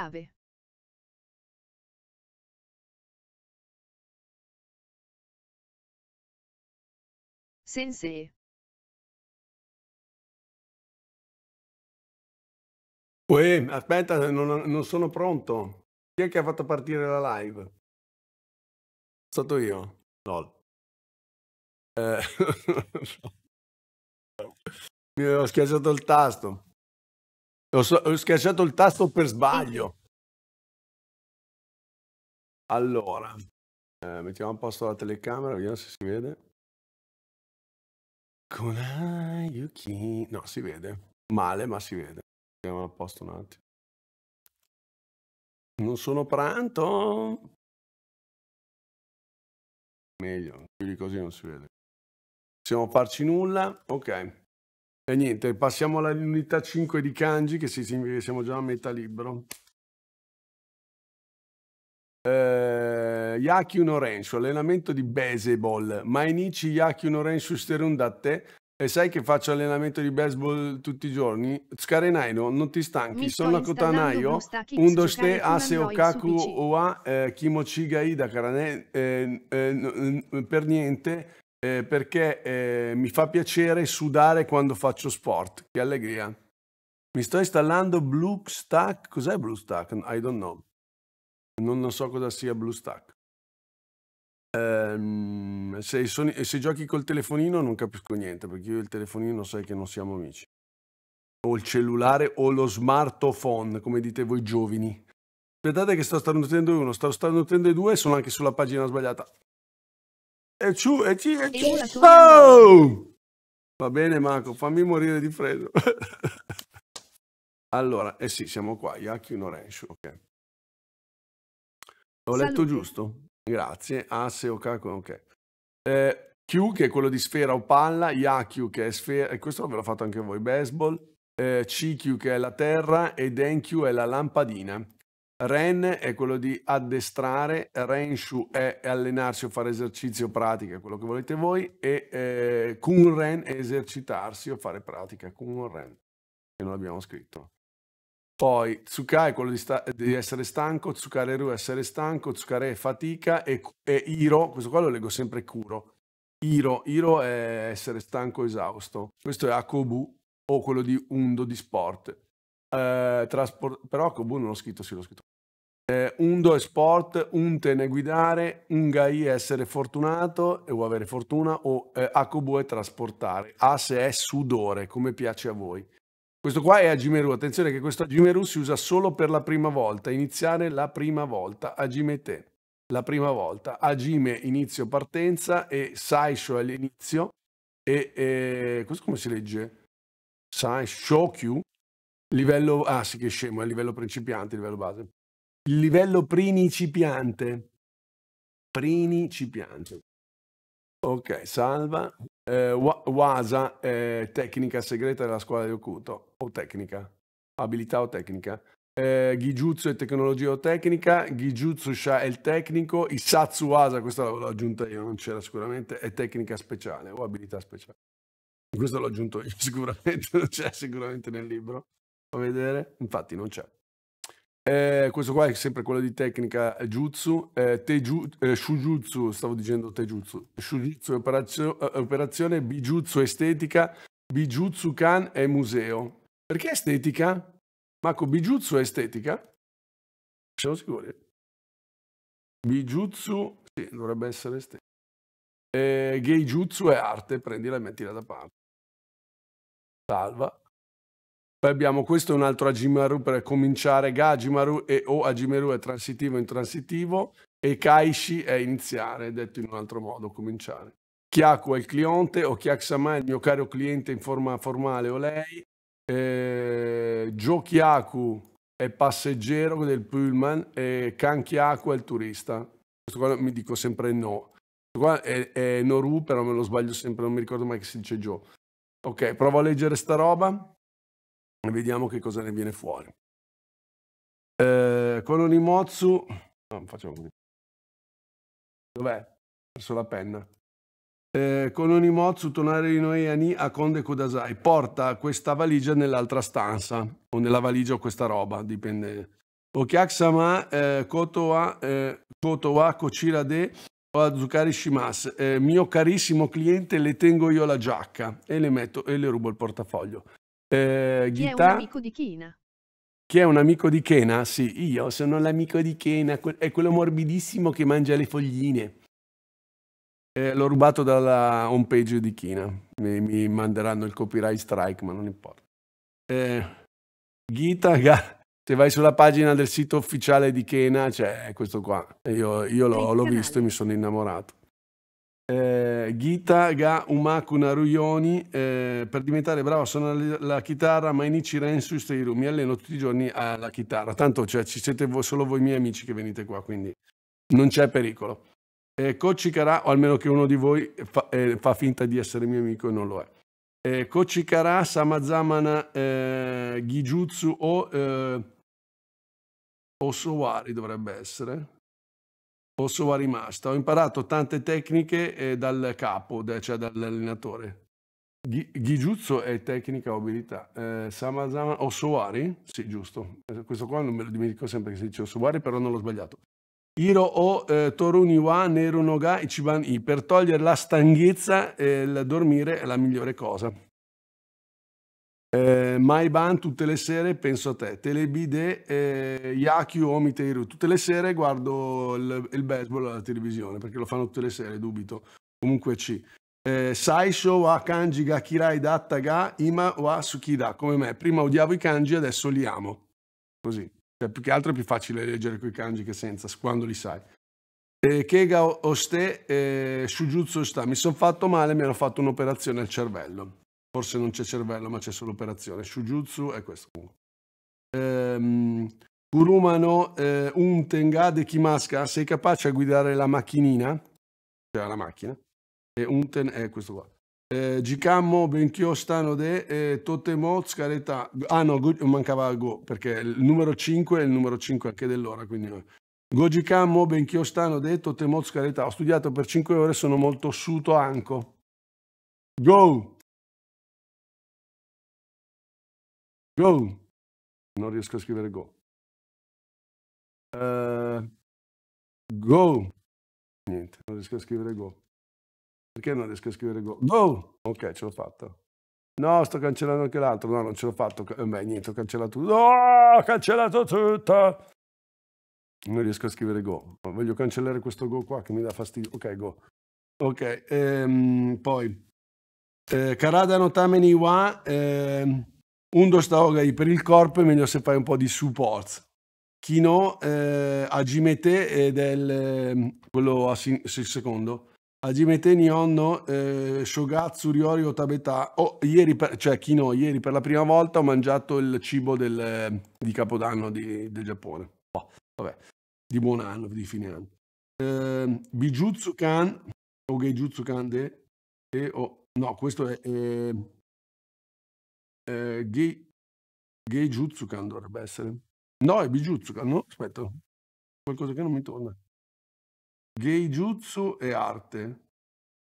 Ave. Sensei. Uè, aspetta, non, non sono pronto. Chi è che ha fatto partire la live? Stato io. No. Eh, Mi ho schiacciato il tasto. Ho, so, ho schiacciato il tasto per sbaglio. Allora, eh, mettiamo a posto la telecamera, vediamo se si vede. Konayuki. No, si vede. Male, ma si vede. Mettiamo a posto un attimo. Non sono pranto. Meglio, più di così non si vede. Possiamo farci nulla. Ok. E niente, passiamo all'unità 5 di kanji che siamo già a metà libro eh, Yakyun Orenshu, allenamento di baseball. Mainichi Yaki Orenshu Sterun da te. E sai che faccio allenamento di baseball tutti i giorni? Tsukarenairo, non ti stanchi, Mi sono Kotanaio, Undoste, Ase Okaku, Oa, eh, Kimochiga Ida, Karane, eh, eh, per niente, eh, perché eh, mi fa piacere sudare quando faccio sport. Che allegria. Mi sto installando Blue Stack. Cos'è Blue Stack? I don't know non so cosa sia BlueStack. Ehm, se, Sony, se, giochi col telefonino non capisco niente, perché io il telefonino sai che non siamo amici. O il cellulare o lo smartphone, come dite voi giovani. Aspettate che sto starnutendo uno, sto starnutendo due e sono anche sulla pagina sbagliata. E ciù, e ci, e ci, Oh! Va bene Marco, fammi morire di freddo. allora, eh sì, siamo qua, Yaki no Renshu, ok. Ho Salute. letto giusto? Grazie. Asse ah, o ok. Eh, Q che è quello di sfera o palla, Yaku che è sfera, e eh, questo ve l'ho fatto anche voi, baseball, eh, CQ che è la terra e Denq è la lampadina. Ren è quello di addestrare, Renshu è allenarsi o fare esercizio, pratica, quello che volete voi, e eh, Kunren è esercitarsi o fare pratica, Kunren, che non abbiamo scritto. Poi Tsukai è quello di, sta- di, essere stanco, Tsukareru essere stanco, Tsukare è fatica e, e Iro, questo qua lo leggo sempre curo. Iro, Iro è essere stanco esausto. Questo è Akobu o quello di Undo di sport. Eh, trasport- però Akobu non l'ho scritto, sì l'ho scritto. Eh, undo è sport, Unten è guidare, Ungai è essere fortunato o avere fortuna o eh, Akobu è trasportare. Ase è sudore, come piace a voi. Questo qua è Agimeru, attenzione che questo Agimeru si usa solo per la prima volta, iniziare la prima volta, Agimete, la prima volta, Agime inizio partenza e Saisho all'inizio e, e, questo come si legge? Saisho Q, livello, ah sì che scemo, è livello principiante, livello base. livello principiante, principiante. Ok, salva. Eh, Wasa, eh, tecnica segreta della scuola di Okuto o tecnica? Abilità o tecnica? Eh, Gijutsu è tecnologia o tecnica, Gijutsu Sha è il tecnico, Isatsu Asa, questa l'ho aggiunta io, non c'era sicuramente, è tecnica speciale o abilità speciale. Questo l'ho aggiunto io sicuramente, non c'è sicuramente nel libro. Fa vedere, infatti non c'è. Eh, questo qua è sempre quello di tecnica eh, jutsu, eh, teju, eh, shujutsu, stavo dicendo tejutsu, shujutsu è operazio, eh, operazione, bijutsu estetica, bijutsu kan è museo. Perché estetica? Marco, Bijutsu è estetica? Siamo sicuri? Bijutsu, sì, dovrebbe essere estetica. Eh, gay è arte, prendila e mettila da parte. Salva. Poi abbiamo questo è un altro Ajimaru per cominciare. Ga Ajimaru e O Ajimaru è transitivo e intransitivo e Kaishi è iniziare, detto in un altro modo, cominciare. Chiaku è il cliente o Chiaksama è il mio caro cliente in forma formale o lei eh, Giochiaku è passeggero del pullman e Kankiaku è il turista. Questo qua mi dico sempre no. Questo qua è, è Noru, però me lo sbaglio sempre, non mi ricordo mai che si dice Gio. Ok, provo a leggere sta roba e vediamo che cosa ne viene fuori. Eh, con Onimotsu... No, ah, facciamo così. Dov'è? Ho perso la penna eh, con ogni mozzo tornare di noi ani a Conde Kudasai, porta questa valigia nell'altra stanza, o nella valigia o questa roba, dipende. Okiak sama eh, kotowa eh, kotowa kochira de Azukari Shimas, eh, mio carissimo cliente, le tengo io la giacca e le metto e le rubo il portafoglio. Eh, chi Gita, è un amico di Kena? Chi è un amico di Kena? Sì, io sono l'amico di Kena, è quello morbidissimo che mangia le fogline. Eh, l'ho rubato dalla homepage di Kina. Mi, mi, manderanno il copyright strike, ma non importa. Eh, Gita, se vai sulla pagina del sito ufficiale di Kena, c'è questo qua. Io, io l'ho, l'ho visto e mi sono innamorato. Eh, Gita ga umaku naruyoni eh, per diventare bravo a suonare la chitarra mainichi rensu steiru mi alleno tutti i giorni alla chitarra tanto cioè, ci siete solo voi miei amici che venite qua quindi non c'è pericolo eh, Coccicarà, o almeno che uno di voi fa, eh, fa, finta di essere mio amico e non lo è. Eh, Coccicarà, Samazamana, eh, Gijutsu o eh, Osowari dovrebbe essere. Osowari Masta. Ho imparato tante tecniche eh, dal capo, cioè dall'allenatore. Gijutsu è tecnica abilità. Eh, Samazama Osowari? Sì, giusto. Eh, questo qua non me lo dimentico sempre che si dice Osowari, però non l'ho sbagliato. Hiro o eh, Toru wa neru no ga ichiban i. Per togliere la stanchezza, eh, il dormire è la migliore cosa. Eh, Maiban tutte le sere penso a te. Telebide eh, Yakyu Omiteru. Tutte le sere guardo il, il baseball alla televisione perché lo fanno tutte le sere, dubito. Comunque ci. Eh, Saisho wa kanji ga kirai datta ga ima wa sukida. Come me, prima odiavo i kanji, adesso li amo. Così. Cioè, più che altro è più facile leggere quei kanji che senza, quando li sai. Eh, Kega Oste, eh, Shujutsu sta. Mi sono fatto male, mi hanno fatto un'operazione al cervello. Forse non c'è cervello, ma c'è solo operazione. Shujutsu è questo Gurumano, Ehm, Kurumano eh, Untengade Kimaska, sei capace a guidare la macchinina? Cioè la macchina? E Unten è questo qua. Eh, Gicammo, Benchio, de eh, Totemo, Scaretta. Ah no, Go, mancava Go perché il numero 5 è il numero 5 anche dell'ora. Quindi eh. Go Gicammo, Benchio, de Totemo, Scaretta. Ho studiato per 5 ore, e sono molto suto anco. Go! Go! Non riesco a scrivere go. Uh, go! Niente, non riesco a scrivere go. Perché non riesco a scrivere go? Go! Boh! Ok, ce l'ho fatta. No, sto cancellando anche l'altro. No, non ce l'ho fatto. Eh, beh, niente, ho cancellato tutto. No, ho cancellato tutto! Non riesco a scrivere go. Voglio cancellare questo go qua che mi dà fastidio. Ok, go. Ok, ehm, poi. Eh, Karada no tameni wa ehm, undo staogai per il corpo è meglio se fai un po' di support. Kino eh, Agimete del eh, quello a si, secondo Hajimete Nihon, eh, Shogatsu, Ryori, Otabeta. Oh, ieri, per, cioè Kino, ieri per la prima volta ho mangiato il cibo del, eh, di Capodanno di, del Giappone. Oh, vabbè, di buon anno, di fine anno. Eh, Bijutsu Kan, o Geijutsu Kan de, e, oh, no, questo è eh, eh, Gei, Geijutsu Kan dovrebbe essere. No, è Bijutsu Kan, no? Aspetta, qualcosa che non mi torna. Geijutsu è arte,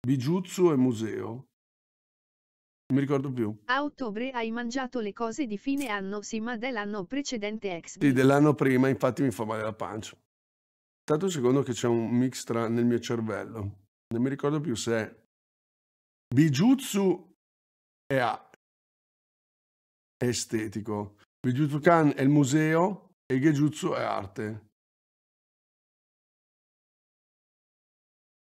bijutsu è museo. Non mi ricordo più. A ottobre hai mangiato le cose di fine anno, sì, ma dell'anno precedente ex. Sì, dell'anno prima, infatti mi fa male la pancia. Tanto secondo che c'è un mix tra nel mio cervello. Non mi ricordo più se è bijutsu è a estetico. Bijutsu Kan è il museo e Geijutsu è arte.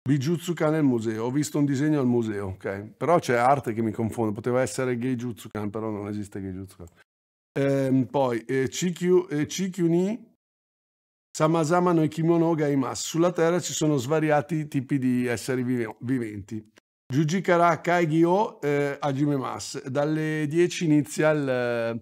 Bijutsukan nel museo, ho visto un disegno al museo, ok? Però c'è arte che mi confonde, poteva essere Geijutsukan, però non esiste Geijutsukan. Ehm, poi, eh, CQ, eh, CQNI, Samasama no Kimono Gaimas. Sulla Terra ci sono svariati tipi di esseri vive- viventi. Jujikara Kaigyo eh, Ajimemas. Dalle 10 inizia il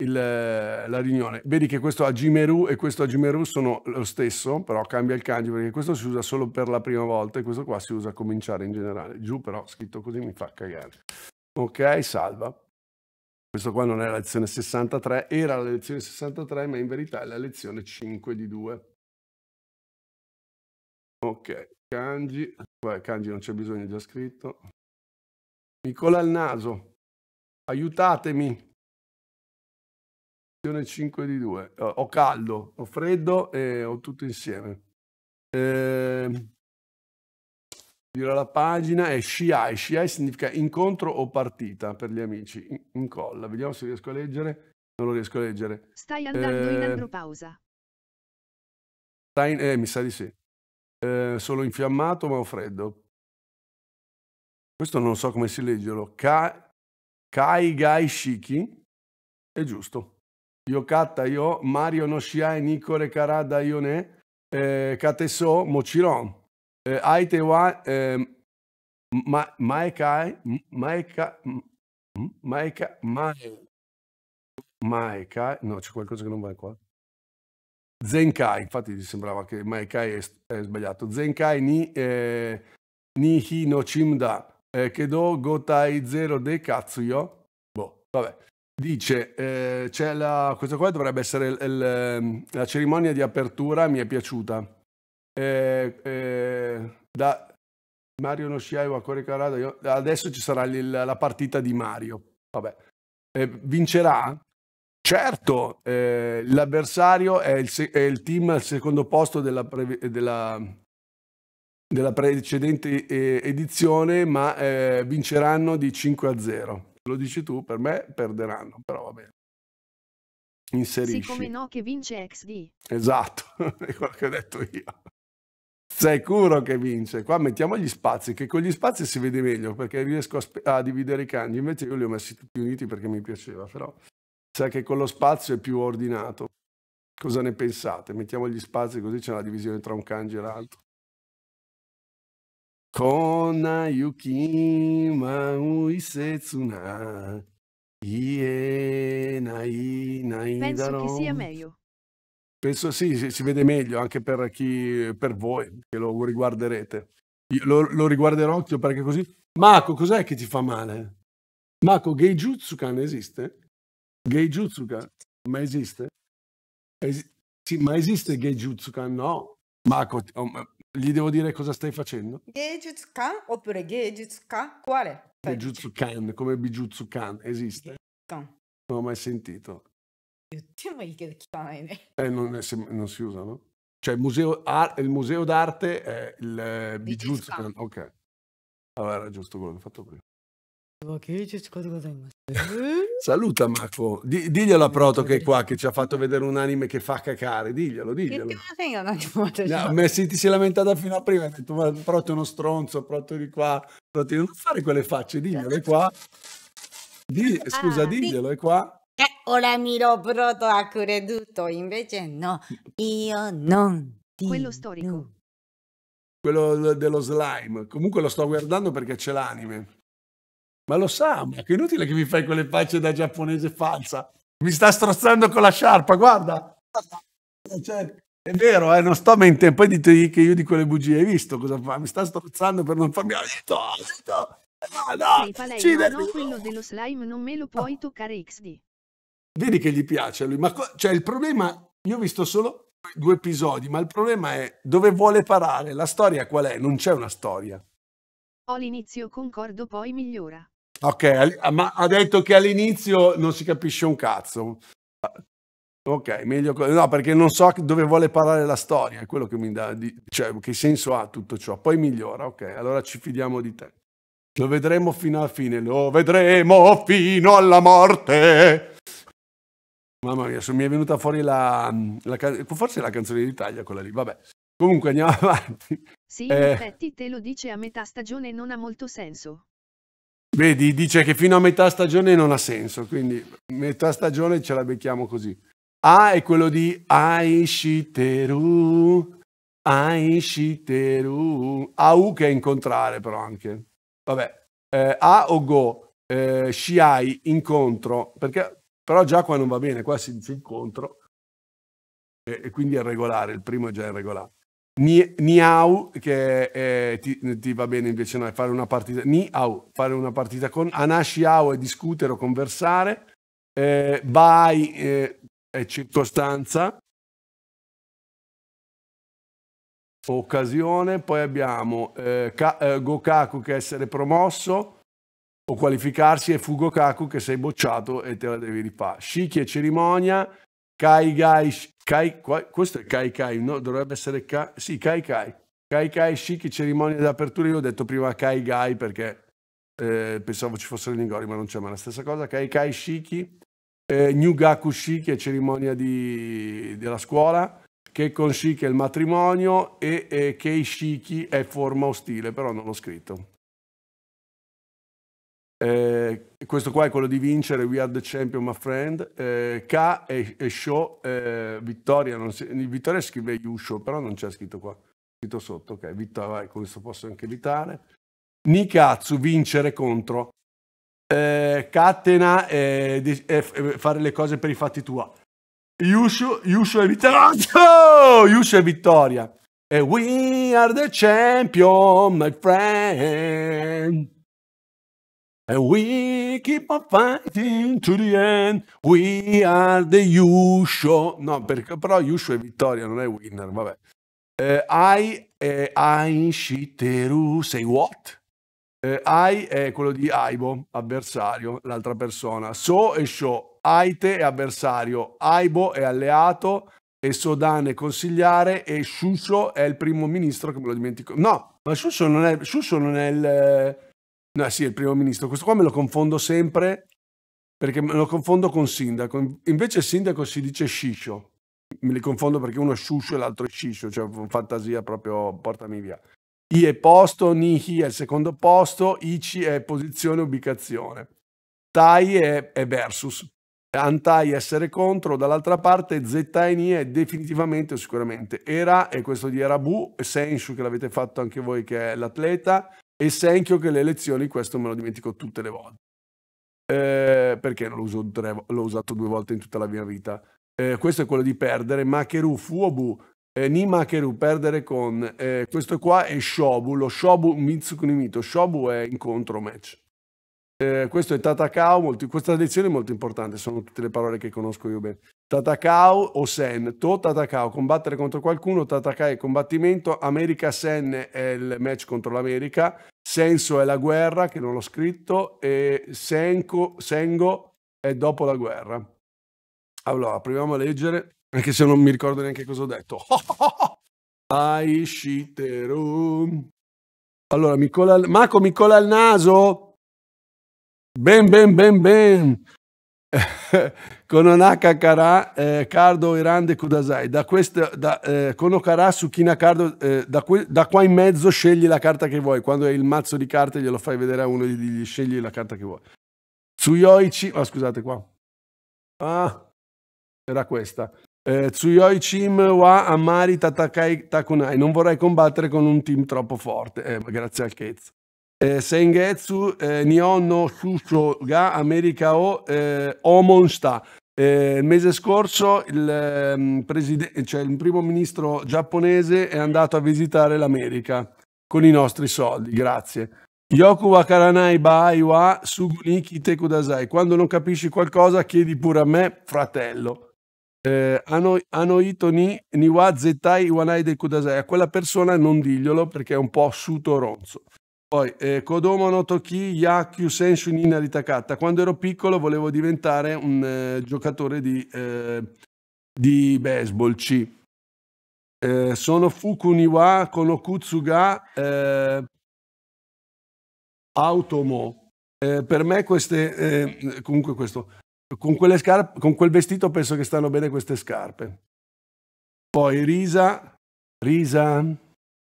il, la riunione. Vedi che questo Agimeru e questo Agimeru sono lo stesso, però cambia il kanji perché questo si usa solo per la prima volta e questo qua si usa a cominciare in generale. Giù però scritto così mi fa cagare. Ok, salva. Questo qua non è la lezione 63, era la lezione 63, ma in verità è la lezione 5 di 2. Ok, kanji. Qua kanji non c'è bisogno, è già scritto. Nicola al naso. Aiutatemi, 5 di 2. Ho caldo, ho freddo e ho tutto insieme. Eh, la pagina, è SCI. SCI significa incontro o partita per gli amici. In, incolla, vediamo se riesco a leggere. Non lo riesco a leggere. Stai andando eh, in ehm, andropausa. eh, mi sa di sì. Eh, sono infiammato ma ho freddo. Questo non so come si leggerlo. Ka, Kai Gai Shiki. È giusto. Yokatta io, Mario Noshiai, Nicore Karada Ione, eh, Kateso, Mochiron, eh, Aite wa, eh, ma, Maekai, Maekai, Maekai, Maekai, Maekai, no c'è qualcosa che non va qua. Zenkai, infatti sembrava che Maekai è, è sbagliato. Zenkai ni, eh, ni hi no chimda, eh, kedo gotai zero de katsuyo. Boh, vabbè. Dice, eh, c'è la, questo qua dovrebbe essere il, il, ehm, la cerimonia di apertura, mi è piaciuta. Eh, eh, da Mario a Wakori Carado, io, adesso ci sarà il, la partita di Mario. Vabbè. Eh, vincerà? Certo, eh, l'avversario è, è il, team al secondo posto della, della, della precedente eh, edizione, ma vinceranno di 5 a 0 lo dici tu, per me perderanno, però va bene. Inserisci. Siccome no che vince XD. Esatto, è quello che ho detto io. Sicuro che vince. Qua mettiamo gli spazi, che con gli spazi si vede meglio perché riesco a, a dividere i cani. Invece io li ho messi tutti uniti perché mi piaceva, però sai che con lo spazio è più ordinato. Cosa ne pensate? Mettiamo gli spazi così c'è la divisione tra un kanji e l'altro. こんな雪舞い切な言えないないだろう。Penso che sia meglio. Penso sì, si, si vede meglio anche per, chi, per voi che lo riguarderete. Io lo, lo riguarderò perché così. Marco, cos'è che ti fa male? Marco, Geijutsukan esiste? Geijutsukan? Ma esiste? Esi... sì, ma esiste Geijutsukan? No. Marco, oh, gli devo dire cosa stai facendo? Geijutsu-kan oppure Geijutsu-ka? Quale? Geijutsu-kan, come Bijutsu-kan, esiste? Kan. Non ho mai sentito. Eh, non, è, non si usa, no? Cioè il museo, ar- il museo d'arte è il eh, Bijutsu-kan, ok. Allora era giusto quello che ho fatto prima. Saluta Marco, D- diglielo a Proto che è qua, che ci ha fatto vedere un anime che fa cacare, diglielo, diglielo. No, ma si, ti sei lamentata fino a prima, ha detto ma Proto è uno stronzo, Proto di qua, Proto non fare quelle facce, diglielo, è qua. Di, ah, scusa, diglielo, è qua. Eh, ora miro Proto ha creduto, invece no, io non. Quello storico. Quello dello slime, comunque lo sto guardando perché c'è l'anime. Ma lo sa, ma che inutile che mi fai quelle facce da giapponese falsa. Mi sta strozzando con la sciarpa, guarda. Cioè, è vero, eh, non sto mentendo. Poi dite che io dico le bugie, hai visto cosa fa? Mi sta strozzando per non farmi... No, no, sì, Palermo, no, quello dello slime non me lo puoi toccare XD. Vedi che gli piace a lui, ma cioè, il problema, io ho visto solo due episodi, ma il problema è dove vuole parare, la storia qual è? Non c'è una storia. l'inizio, concordo, poi migliora. Ok, ah, ma ha detto che all'inizio non si capisce un cazzo. Ok, meglio no, perché non so dove vuole parlare la storia, è quello che mi dà, cioè che senso ha tutto ciò. Poi migliora, ok, allora ci fidiamo di te. Lo vedremo fino alla fine, lo vedremo fino alla morte. Mamma mia, mi è venuta fuori la, la forse la canzone d'Italia quella lì, vabbè. Comunque andiamo avanti. Sì, in eh, effetti te lo dice a metà stagione non ha molto senso. Vedi, dice che fino a metà stagione non ha senso, quindi metà stagione ce la becchiamo così. A è quello di Aishiteru, Aishiteru, AU che è incontrare però anche. Vabbè, eh, A o Go, eh, Shiai, incontro, perché però già qua non va bene, qua si dice incontro e, e quindi è regolare, il primo è già irregolare. Niau, che eh, ti, ti, va bene invece no, fare una partita, Niau, fare una partita con Anashiau e discutere o conversare, eh, Bai eh, è circostanza, occasione, poi abbiamo eh, Ka, eh, Gokaku che è essere promosso o qualificarsi e Fugokaku che sei bocciato e te la devi rifare. Shiki e cerimonia, Kaigai Kai, qua, questo è Kai Kai, no? dovrebbe essere Kai, sì, Kai Kai. Kai Kai Chic, cerimonia d'apertura, io ho detto prima Kai Gai perché eh, pensavo ci fossero i Nigori, ma non c'è, ma la stessa cosa. Kai Kai Shiki, eh, Nyugaku Shiki è cerimonia di, della scuola, Keikon Shiki è il matrimonio e, e Keishiki è forma ostile, però non l'ho scritto. Eh, questo qua è quello di vincere We Are the Champion, my friend. Eh, K e, e Show eh, Vittoria. Non si, Vittoria scrive Yusho però non c'è scritto qua. Scritto sotto, ok. Vittoria, questo posso anche evitare. Nikatsu, vincere contro. Eh, Katena, eh, eh, eh, fare le cose per i fatti tua. Yushu, Yushu è vittoria. Oh, Yushu è vittoria. E we are the champion, my friend. And we keep on fighting to the end. We are the Yusho. No, perché, però Yusho è vittoria, non è winner, vabbè. Eh, I è eh, Ain Shiteru, say what? Eh, I è quello di Aibo, avversario, l'altra persona. So e Sho, Aite è avversario, Aibo è alleato e Sodan è consigliare e Shusho è il primo ministro che me lo dimentico. No, ma Shusho non è, Shusho non è il... No, ah, sì, il primo ministro. Questo qua me lo confondo sempre perché me lo confondo con sindaco. Invece sindaco si dice sciscio. Me li confondo perché uno è sciuscio e l'altro è sciscio, cioè fantasia proprio portami via. I è posto, Nihi è il secondo posto, Ici è posizione, ubicazione. Tai è, è versus. Antai essere contro, dall'altra parte Zaini è definitivamente o sicuramente Era, e questo di Erabu, Senshu che l'avete fatto anche voi che è l'atleta, e Senchio che le lezioni, questo me lo dimentico tutte le volte. Eh, perché non l'ho, tre, l'ho usato due volte in tutta la mia vita. Eh, questo è quello di perdere. Makeru Fuobu, eh, ni Makeru, perdere con... Eh, questo qua è Shobu, lo Shobu Mitsukunimito. Shobu è incontro match. Eh, questo è Tatakao, molto, questa lezione è molto importante, sono tutte le parole che conosco io bene. Tatakao o Sen, To Tatakao, combattere contro qualcuno, Tatakai combattimento, America Sen è il match contro l'America, Senso è la guerra, che non l'ho scritto, e Senco, Sengo è dopo la guerra. Allora, proviamo a leggere, anche se non mi ricordo neanche cosa ho detto. Aishiteru. Allora, Micola, Marco mi cola il naso. Ben, ben, ben, ben con Onaka Kara, eh, Cardo Irande Kudasai. Da questo da, eh, con Okara, Sukina Cardo, eh, da, da, qua in mezzo scegli la carta che vuoi. Quando è il mazzo di carte glielo fai vedere a uno e gli scegli la carta che vuoi. Tsuyoichi, oh, scusate qua. Ah, era questa. Eh, Tsuyoichim wa Amari Tatakai Takunai. Non vorrei combattere con un team troppo forte. Eh, grazie al Kez. Eh, eh, Shusho ga America えー、先月、えー、日本の首相がアメリカを、えー、訪問した。Eh, eh, il mese scorso il, ehm, cioè il, primo ministro giapponese è andato a visitare l'America con i nostri soldi, grazie. Yoku wa karanai bai wa suguniki te kudasai. Quando non capisci qualcosa chiedi pure a me, fratello. Eh, anoito ni, ni niwa zetai wanai de kudasai. A quella persona non diglielo perché è un po' sutoronzo. Poi, eh, Kodomo no Toki Yakyu Senshu Nina Ritakata. Quando ero piccolo volevo diventare un eh, giocatore di, eh, di baseball C. Eh, sono Fukuniwa Konokutsuga eh, Automo. Eh, per me queste, eh, comunque questo, con, quelle scarpe, con quel vestito penso che stanno bene queste scarpe. Poi Risa, Risa,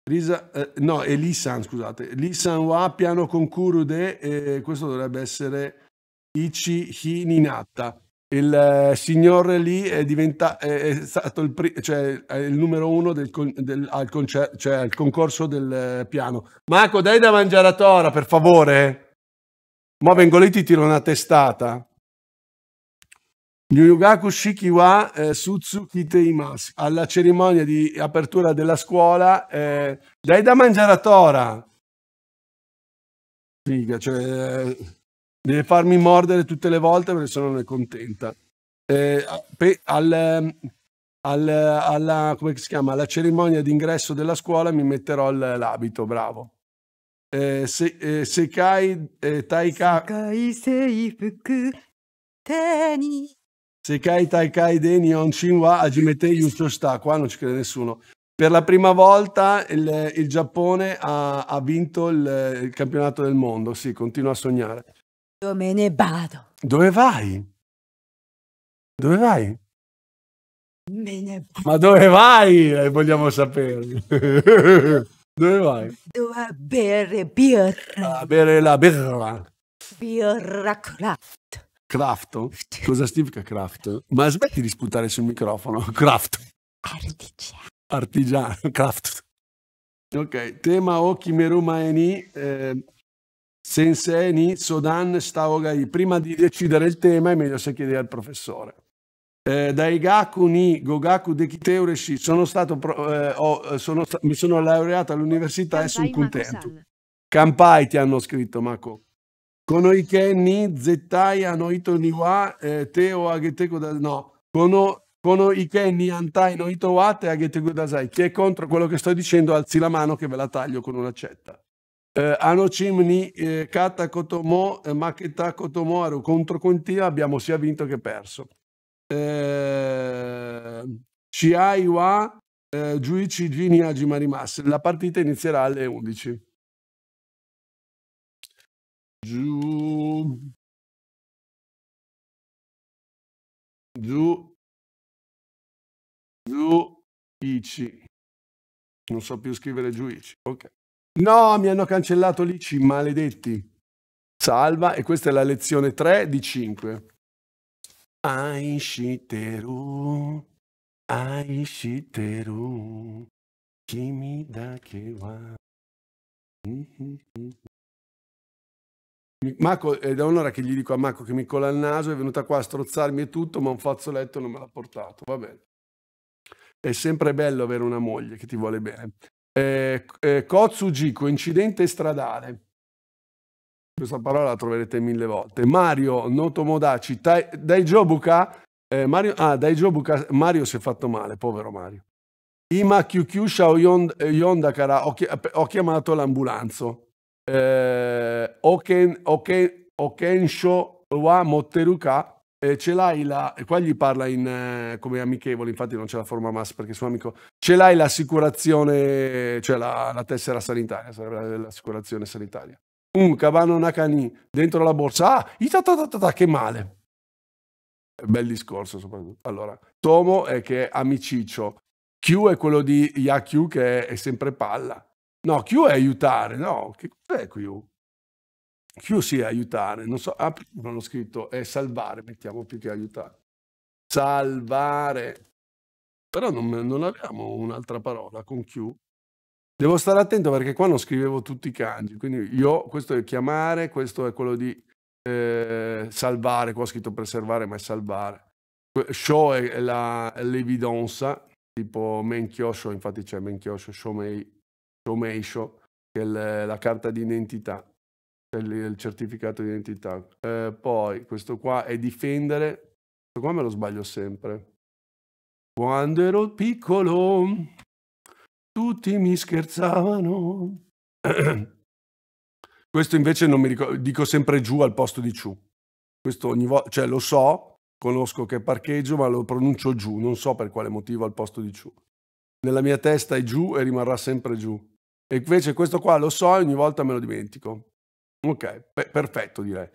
Risa, eh, no, è Lee scusate. Lee San Wa, piano con Kurude, eh, questo dovrebbe essere Ichi Hininata. Il eh, signor lì è, diventa, è stato il, pri- cioè, è il numero uno del con- del, al, concer- cioè, al, concorso del eh, piano. Marco, dai da mangiare a Tora, per favore. Ma vengo lì ti tiro una testata. Yuyugaku Shikiwa eh, Sutsu Kiteimasu. Alla cerimonia di apertura della scuola, eh, dai da mangiare a Tora. Figa, cioè, eh, deve farmi mordere tutte le volte perché sennò non è contenta. Eh, al, al, alla, come si chiama? alla cerimonia d'ingresso della scuola mi metterò l'abito, bravo. Eh, se, eh, sekai eh, Taika. Sekai Seifuku Teni Sekai Taikai Deni On Shinwa Hajimete Yusho Sta, qua non ci crede nessuno. Per la prima volta il, il Giappone ha, ha vinto il, il, campionato del mondo, sì, continua a sognare. Io me ne vado. Dove vai? Dove vai? Me ne vado. Ma dove vai? Eh, vogliamo sapere. dove vai? Dove a bere birra. A bere la birra. Birra craft. Craft? Cosa significa craft? Ma smetti di sputare sul microfono. Craft. Artigiano. Artigiano, craft. Ok, tema Okimeru Maeni, eh, Sensei ni Sodan Staogai. Prima di decidere il tema è meglio se chiedi al professore. Eh, dai Gaku ni Gogaku Dekiteureshi sono stato, eh, oh, sono, mi sono laureato all'università e sono contento. Kampai ti hanno scritto, Mako. Kono Ike ni Zettai Anoito Niwa eh, Te o Agete Kudasai. No, Kono, kono Ike ni Antai Noito Wa Te Agete Kudasai. Chi è contro quello che sto dicendo alzi la mano che ve la taglio con un'accetta. Eh, ano ni eh, Kata Kotomo eh, Maketa Kotomo contro Contia abbiamo sia vinto che perso. Eh, Shiai wa eh, Giuichi Gini Aji La partita inizierà alle 11 giù giù giù ICI non so più scrivere giù ICI ok no mi hanno cancellato l'ICI maledetti salva e questa è la lezione 3 di 5 Aishiteru Aishiteru Kimi da ke wa Marco, è da un'ora che gli dico a Marco che mi cola il naso, è venuta qua a strozzarmi e tutto, ma un fazzoletto non me l'ha portato, va bene. È sempre bello avere una moglie che ti vuole bene. Eh, eh, Kotsujiko, incidente stradale. Questa parola la troverete mille volte. Mario, Notomodachi, tai, Dai Jobuka, eh, Mario, ah, Dai Jobuka, Mario si è fatto male, povero Mario. Ima Kyukyusha o Yondakara, ho, chiamato l'ambulanzo eh, Oken, Oken, Okensho wa Motteruka, eh, ce l'hai la, qua gli parla in, eh, come amichevole, infatti non c'è la forma massa perché suo amico, ce l'hai l'assicurazione, cioè la, la tessera sanitaria, sarebbe l'assicurazione sanitaria. Un mm, cabano Nakani dentro la borsa, ah, itatatata, che male. Bel discorso soprattutto. Allora, Tomo è che è amiciccio, Q è quello di Yakyu che è, è sempre palla, No, Q è aiutare, no, che cos'è Q? Q sì è aiutare, non so, ah, non ho scritto, è salvare, mettiamo più che aiutare. Salvare. Però non, non abbiamo un'altra parola con Q. Devo stare attento perché qua non scrivevo tutti i kanji, quindi io, questo è chiamare, questo è quello di eh, salvare, qua ho scritto preservare, ma è salvare. Show è l'evidenza, tipo Menkyosho, infatti c'è show Shomei, Omation, che è la carta d'identità, il certificato di identità. Eh, poi questo qua è difendere, questo qua me lo sbaglio sempre. Quando ero piccolo tutti mi scherzavano. questo invece non mi ricordo, dico sempre giù al posto di ciù. Questo ogni volta, cioè lo so, conosco che parcheggio, ma lo pronuncio giù, non so per quale motivo al posto di ciù. Nella mia testa è giù e rimarrà sempre giù. E invece questo qua lo so e ogni volta me lo dimentico. Ok, pe- perfetto direi.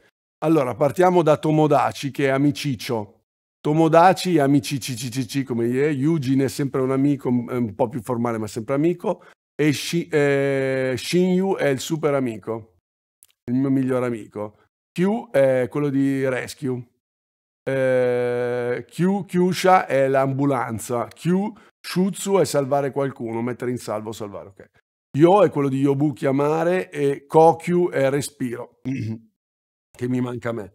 Allora, partiamo da Tomodaci che è amiciccio. Tomodaci è amicicicicicc, come dire. Eugene è sempre un amico, un po' più formale ma sempre amico. E Shi- è il super amico, il mio miglior amico. Q è quello di Rescue. Eh, Kyusha è l'ambulanza. Q, Shutsu è salvare qualcuno, mettere in salvo, salvare, ok. Yo è quello di Yobu chiamare e Kokyu è respiro, che mi manca a me.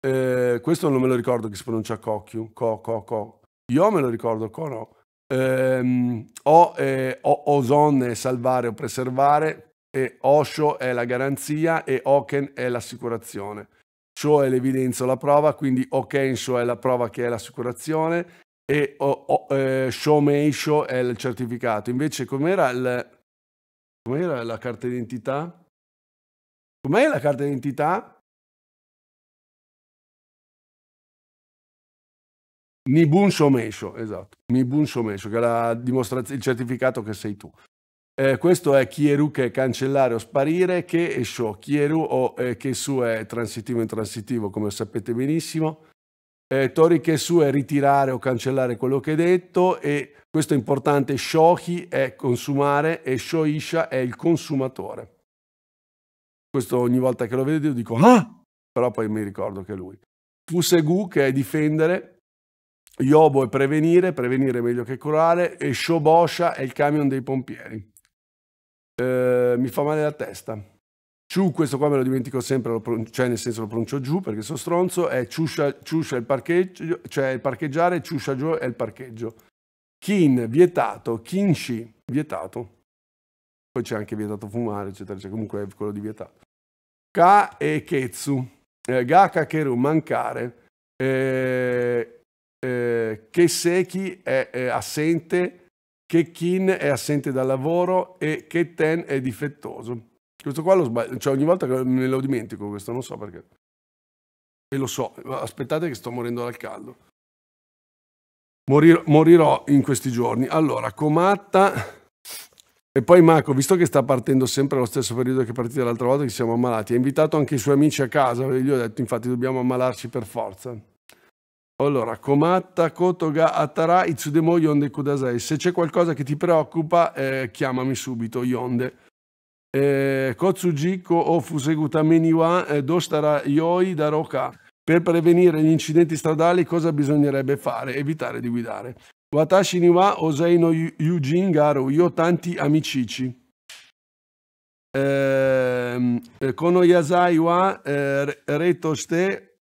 Eh, questo non me lo ricordo che si pronuncia Kokyu, Ko, Ko, Ko. Io me lo ricordo, Ko no. Eh, o, eh, o, Oson è salvare o preservare, e Osho è la garanzia e Oken è l'assicurazione. Sho è l'evidenza o la prova, quindi Okensho è la prova che è l'assicurazione e o, o, eh, Shomeisho è il certificato. Invece com'era il Com'era la carta d'identità? Com'è la carta d'identità? Nibun Somesho, esatto. Nibun Somesho, che era il certificato che sei tu. Eh, questo è Chieru che è cancellare o sparire, che è Sho. Chieru o eh, che su è transitivo e intransitivo, come sapete benissimo eh, Tori Kesu è ritirare o cancellare quello che hai detto e questo è importante, Shohi è consumare e Shoisha è il consumatore. Questo ogni volta che lo vedo io dico ah, però poi mi ricordo che è lui. Fusegu che è difendere, Yobo è prevenire, prevenire è meglio che curare e Shobosha è il camion dei pompieri. Eh, mi fa male la testa. Ciu, questo qua me lo dimentico sempre, lo pronuncio, cioè nel senso lo pronuncio giù perché sono stronzo, è ciuscia, ciuscia il parcheggio, cioè il parcheggiare, ciuscia giù è il parcheggio. Kin, vietato, kinshi, vietato. Poi c'è anche vietato fumare, eccetera, cioè comunque è quello di vietato. Ka e ketsu, eh, ga kakeru, mancare, eh, eh, keseki è, è assente, kekin è assente dal lavoro e keten è difettoso. Questo qua lo sbaglio, cioè ogni volta me lo dimentico questo, non so perché. E lo so, aspettate che sto morendo dal caldo. Morir, morirò in questi giorni. Allora, Comatta e poi Marco, visto che sta partendo sempre allo stesso periodo che partita l'altra volta che siamo ammalati, ha invitato anche i suoi amici a casa, gli ho detto infatti dobbiamo ammalarci per forza. Allora, Comatta, Kotoga, Atara, Itsudemo, Yonde Kudasai. Se c'è qualcosa che ti preoccupa, eh, chiamami subito, Yonde eh, Kotsujiko o Fusegutameni wa eh, Dostara Yoi Daroka. Per prevenire gli incidenti stradali cosa bisognerebbe fare? Evitare di guidare. Watashi Niwa Osei no Yujin Garu, io tanti amicici. Ehm, eh, Kono Yasai wa eh, Retoste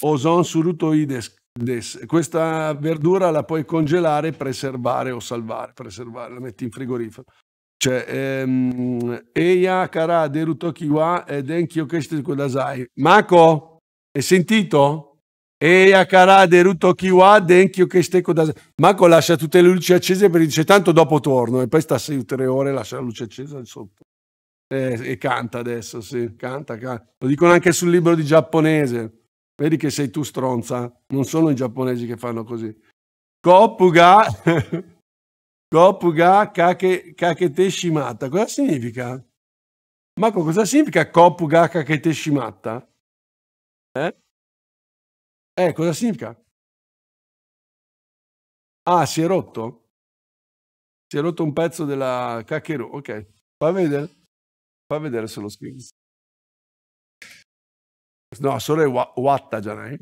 Oson Surutoides. Questa verdura la puoi congelare, preservare o salvare, preservare, la metti in frigorifero. Cioè, ehm, Eia Kara Derutoki wa Denkyo Keshite Kudasai. Mako, hai sentito? Eia Kara Derutoki wa Denkyo Keshite Kudasai. Mako lascia tutte le luci accese perché dice tanto dopo torno e poi sta sei tre ore lascia la luce accesa sotto. Eh, e canta adesso, sì, canta, canta. Lo dicono anche sul libro di giapponese. Vedi che sei tu stronza, non sono i giapponesi che fanno così. Koppuga. Kopuga kake, kakete shimatta. Cosa significa? Marco, cosa significa Kopuga kakete shimatta? Eh? Eh, cosa significa? Ah, si è rotto? Si è rotto un pezzo della Kakeru. Ok, fa vedere. Fa vedere se lo scrivi. No, solo è Watta, già, eh?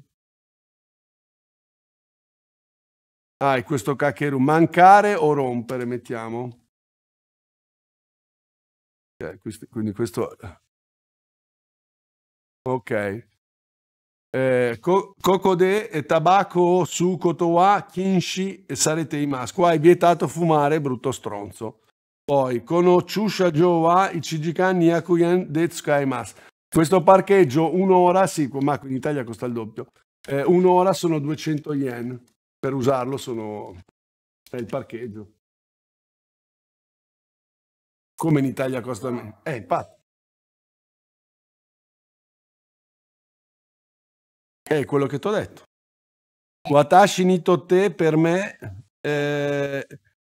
Ah, è questo Kakeru. Mancare o rompere, mettiamo. Okay, eh, questo, quindi questo... Eh. Ok. Eh, co cocodè e tabacco su cotoa, kinshi e sarete i mas. Qua è vietato fumare, brutto stronzo. Poi, conosciusha jova i cijikan yakuyen detsukai mas. Questo parcheggio un'ora, sì, ma in Italia costa il doppio, eh, un'ora sono 200 yen per usarlo sono, è il parcheggio. Come in Italia costa meno. Eh, infatti. È quello che ti ho detto. Watashi nito te per me eh,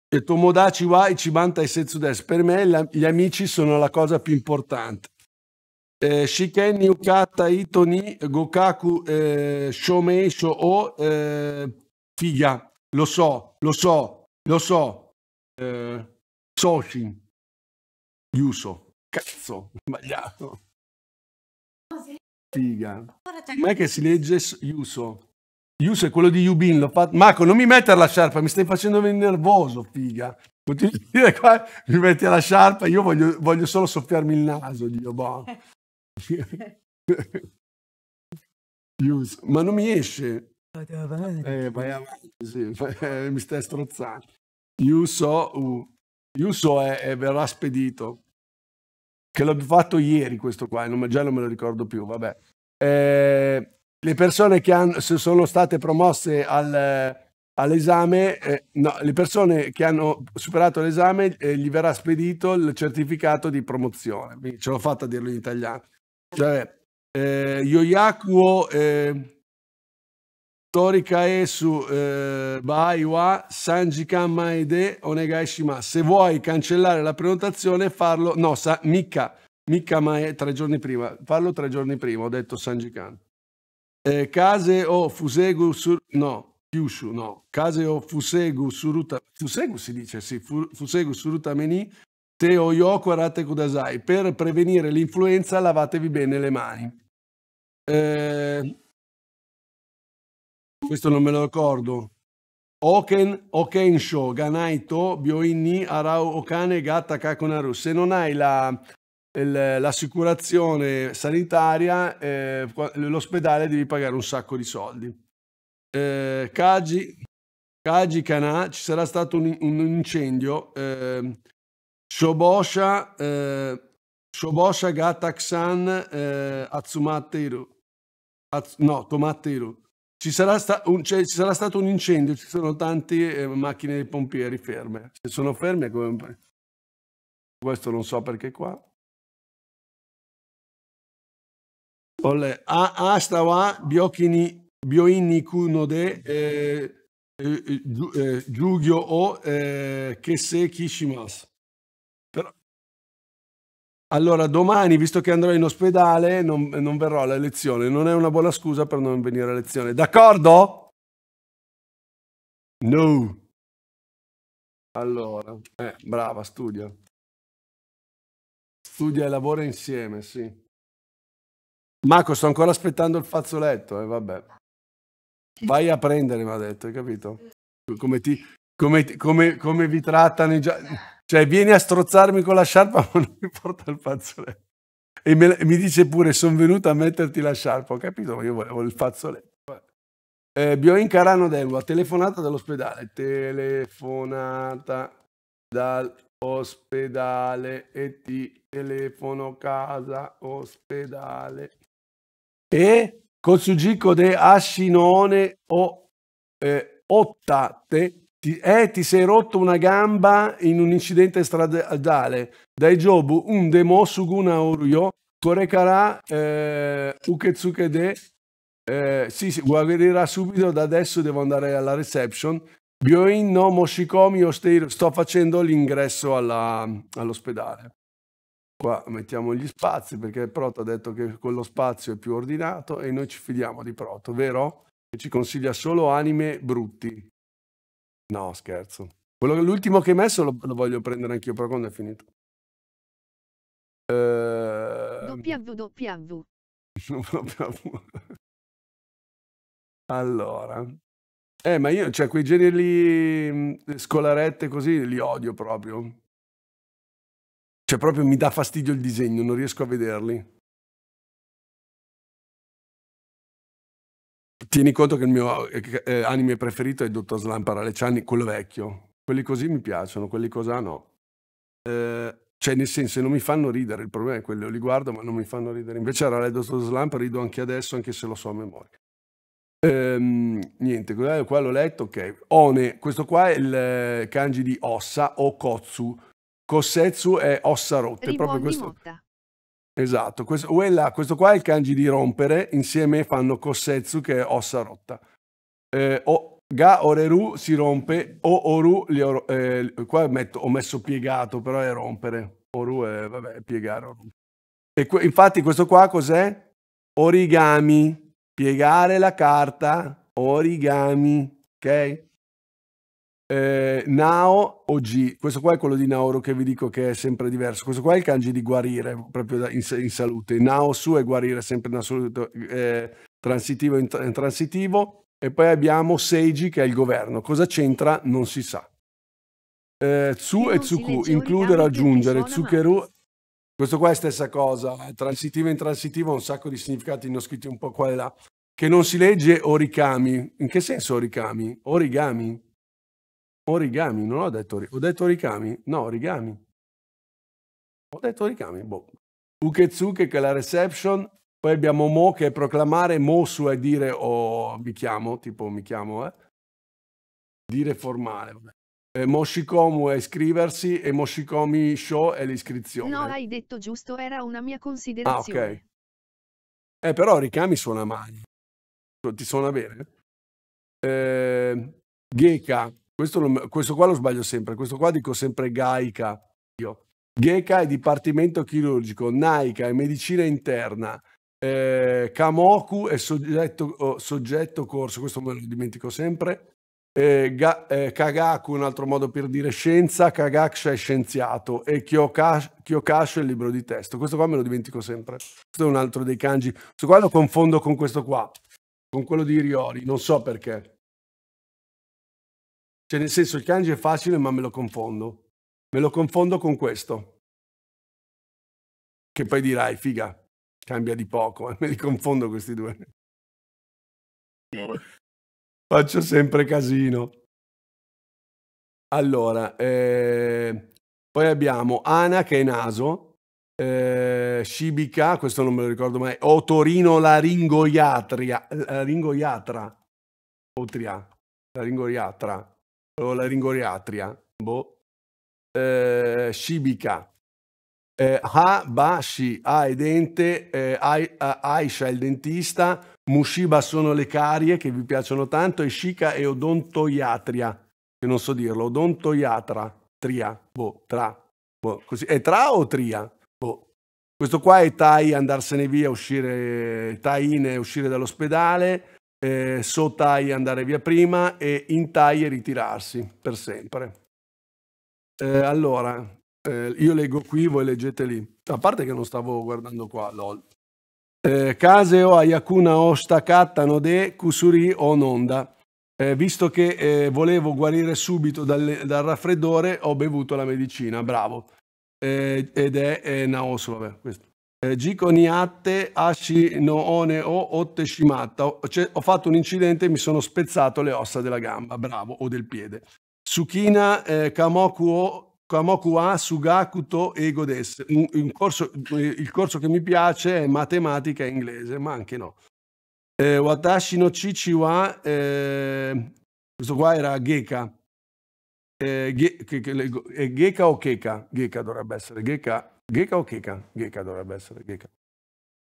e Tomodachi wa Ichibanta e Setsu desu. Per me la, gli amici sono la cosa più importante. Eh, shiken ni ukata ito gokaku eh, shomeisho o eh, figa, lo so, lo so, lo so, eh, soci, Iuso, cazzo, sbagliato. Figa. Ma è che si legge Iuso. Iuso è quello di Yubin, l'ho fatto. Marco, non mi mettere la sciarpa, mi stai facendo venire nervoso, figa. Continui a dire qua, mi metti la sciarpa, io voglio, voglio solo soffiarmi il naso, Dio, boh. Iuso. Ma non mi esce. Vado avanti. Eh, vai avanti, sì. Eh, mi stai strozzando. Yuso, uh, Yuso è, è, verrà spedito. Che l'ho fatto ieri questo qua, non, già non me lo ricordo più, vabbè. Eh, le persone che hanno, se sono state promosse al, all'esame, eh, no, le persone che hanno superato l'esame eh, gli verrà spedito il certificato di promozione. Ce l'ho fatta a dirlo in italiano. Cioè, eh, Yoyakuo... Eh, storica è eh, Bahai wa Sanjikan Onegaishima. Se vuoi cancellare la prenotazione, farlo. No, sa, mica, mica Mae, tre giorni prima. Farlo tre giorni prima, ho detto Sanjikan. Eh, case o Fusegu sur... No, Kyushu, no. Case o Fusegu Suruta... Fusegu si dice, sì. Fusegu Suruta Meni Te o Yoko Arate Kudasai. Per prevenire l'influenza lavatevi bene le mani. Eh, questo non me lo ricordo. Oken, Okensho, Ganaito, Bioinni, Arau, Okane, Gatta, Kakonaru. Se non hai la, l'assicurazione sanitaria, eh, l'ospedale devi pagare un sacco di soldi. Eh, Kaji, Kaji Kana, ci sarà stato un, un incendio. Eh, Shobosha, eh, Shobosha Gataksan eh, Atsumateiru. Az, no, Tomateiru ci sarà, sta un, cioè, ci sarà, stato un incendio, ci sono tante eh, macchine dei pompieri ferme. Se sono ferme, come... questo non so perché qua. Olle, a Astawa, Biochini, Bioinni Kunode, eh, eh, eh, eh, Giugio o eh, Kese Kishimas. Allora, domani, visto che andrò in ospedale, non, non, verrò alla lezione. Non è una buona scusa per non venire a lezione. D'accordo? No. Allora, eh, brava, studia. Studia e lavora insieme, sì. Marco, sto ancora aspettando il fazzoletto, eh, vabbè. Vai a prendere, mi ha detto, hai capito? Come, ti, come, come, come vi trattano i già... Cioè, vieni a strozzarmi con la sciarpa, ma non mi porta il fazzoletto. E, me, mi dice pure, sono venuto a metterti la sciarpa. Ho capito, ma io volevo il fazzoletto. Eh, Bioin Carano Delua, telefonata dall'ospedale. Telefonata dall'ospedale e ti telefono casa ospedale. E Kotsugico de Ashinone o eh, Ottate ti, eh, ti sei rotto una gamba in un incidente stradale. Dai giobu, un demo suguna oruyo, korekara eh, uketsukede. Eh, sì, sì, guarirà subito, da adesso devo andare alla reception. Bioin no moshikomi, sto facendo l'ingresso all'ospedale. Qua mettiamo gli spazi perché Proto ha detto che quello spazio è più ordinato e noi ci fidiamo di Proto, vero? Che ci consiglia solo anime brutti. No, scherzo. Quello, l'ultimo che hai messo lo, lo voglio prendere anch'io, però quando è finito. Ehm... WW. allora. Eh, ma io, cioè, quei generi lì, scolarette così, li odio proprio. Cioè, proprio mi dà fastidio il disegno, non riesco a vederli. Tieni conto che il mio eh, anime preferito è il Dottor Slam Paralecciani, quello vecchio. Quelli così mi piacciono, quelli cosa no. Eh, cioè, nel senso, non mi fanno ridere, il problema è quello, li guardo ma non mi fanno ridere. Invece era lei Dottor Slam, rido anche adesso, anche se lo so a memoria. Ehm, niente, qua l'ho letto, ok. One, questo qua è il eh, kanji di ossa o kotsu. Kosetsu è ossa rotte, è proprio questo. Motta. Esatto, questo, uella, questo qua è il kanji di rompere, insieme fanno kosetsu che è ossa rotta. Eh, o, ga oreru si rompe, o oru, li or, eh, qua metto, ho messo piegato, però è rompere. Oru è, vabbè, piegare. Oru. E que, infatti questo qua cos'è? Origami, piegare la carta, origami, ok? Eh, Nao oggi, questo qua è quello di Naoro che vi dico che è sempre diverso. Questo qua è il kanji di guarire, proprio da, in, in, salute. Nao su è guarire sempre in assoluto, eh, transitivo in, in transitivo. E poi abbiamo Seiji che è il governo. Cosa c'entra? Non si sa. Eh, tsu e Tsuku, includere, aggiungere. Tsukeru, questo qua è stessa cosa. Eh, transitivo e intransitivo ha un sacco di significati, ne ho scritti un po' qua e là. Che non si legge origami. In che senso origami? Origami? Origami, non ho detto, ho detto origami? No, origami. Ho detto origami, boh. Uketsuke che è la reception, poi abbiamo Mo che è proclamare, Mosu è dire oh, mi chiamo, tipo mi chiamo, eh. Dire formale, vabbè. Eh, Moshikomu è iscriversi e Moshikomi Show è l'iscrizione. No, hai detto giusto, era una mia ah, considerazione. Ah, ok. Eh, però Rikami suona male. Ti suona bene? Eh, Geka questo, lo, questo qua lo sbaglio sempre, questo qua dico sempre GAICA. Io. GECA è Dipartimento Chirurgico, Naika è Medicina Interna, eh, Kamoku è soggetto, soggetto, corso, questo me lo dimentico sempre, eh, ga, eh, Kagaku è un altro modo per dire scienza, Kagaksha è scienziato e Kyokash, è il libro di testo. Questo qua me lo dimentico sempre, questo è un altro dei kanji. Questo qua lo confondo con questo qua, con quello di Riori, non so perché. Cioè, nel senso, il kanji è facile, ma me lo confondo. Me lo confondo con questo. Che poi dirai, figa, cambia di poco, eh? me li confondo questi due. Faccio sempre casino. Allora, eh, poi abbiamo Ana che è naso, eh, Shibika, questo non me lo ricordo mai, Otorino laringoiatria, laringoiatra, otria, laringoiatra, o la ringoriatria, boh, eh, Shibica, eh, ha, Bashi, ha è dente, eh, Aisha il dentista, Mushiba sono le carie che vi piacciono tanto e Shika è odontoiatria, che non so dirlo, odontoiatra, tria, boh, tra, boh, così, è tra o tria? Boh. Questo qua è Tai andarsene via, uscire, Tai in uscire dall'ospedale, eh, Sotai andare via prima e Intai ritirarsi per sempre. Eh, allora, eh, io leggo qui, voi leggete lì. A parte che non stavo guardando qua, lol. Eh, Ayakuna o no de Kusuri o Nonda. Eh, visto che eh, volevo guarire subito dal, dal, raffreddore, ho bevuto la medicina, bravo. Eh, ed è eh, Naoso, vabbè, questo. Eh, Gico Niatte, Ashi no one o Otte Shimatta. Ho fatto un incidente e mi sono spezzato le ossa della gamba, bravo, o del piede. Sukina eh, Kamokuo, Kamokua Sugakuto Ego Des. il corso che mi piace è matematica e inglese, ma anche no. Eh, watashi no Chichiwa, Eh, questo qua era Geka. Eh, ge, che, che, Geka o Keka? Geka dovrebbe essere Geka Geka o Cheka? Geka dovrebbe essere Gheka.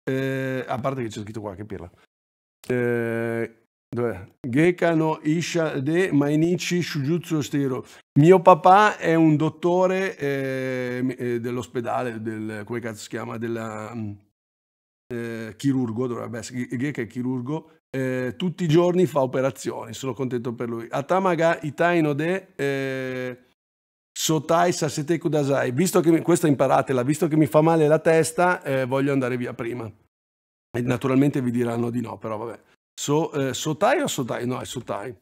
Eh, a parte che c'è scritto qua, che pirla. Eh, Geka no Isha de Mainichi Shujutsu Stiro. Mio papà è un dottore eh, eh, dell'ospedale, del, come cazzo si chiama, della, mm, eh, chirurgo, dovrebbe essere, Geka è chirurgo, eh, tutti i giorni fa operazioni, sono contento per lui. Atamaga Itaino de... Eh, Sotai Sasete Kudasai. visto che questa imparatela, visto che mi fa male la testa, eh, voglio andare via prima. E naturalmente vi diranno di no, però vabbè. So, eh, sotai o Sotai? No, è Sotai.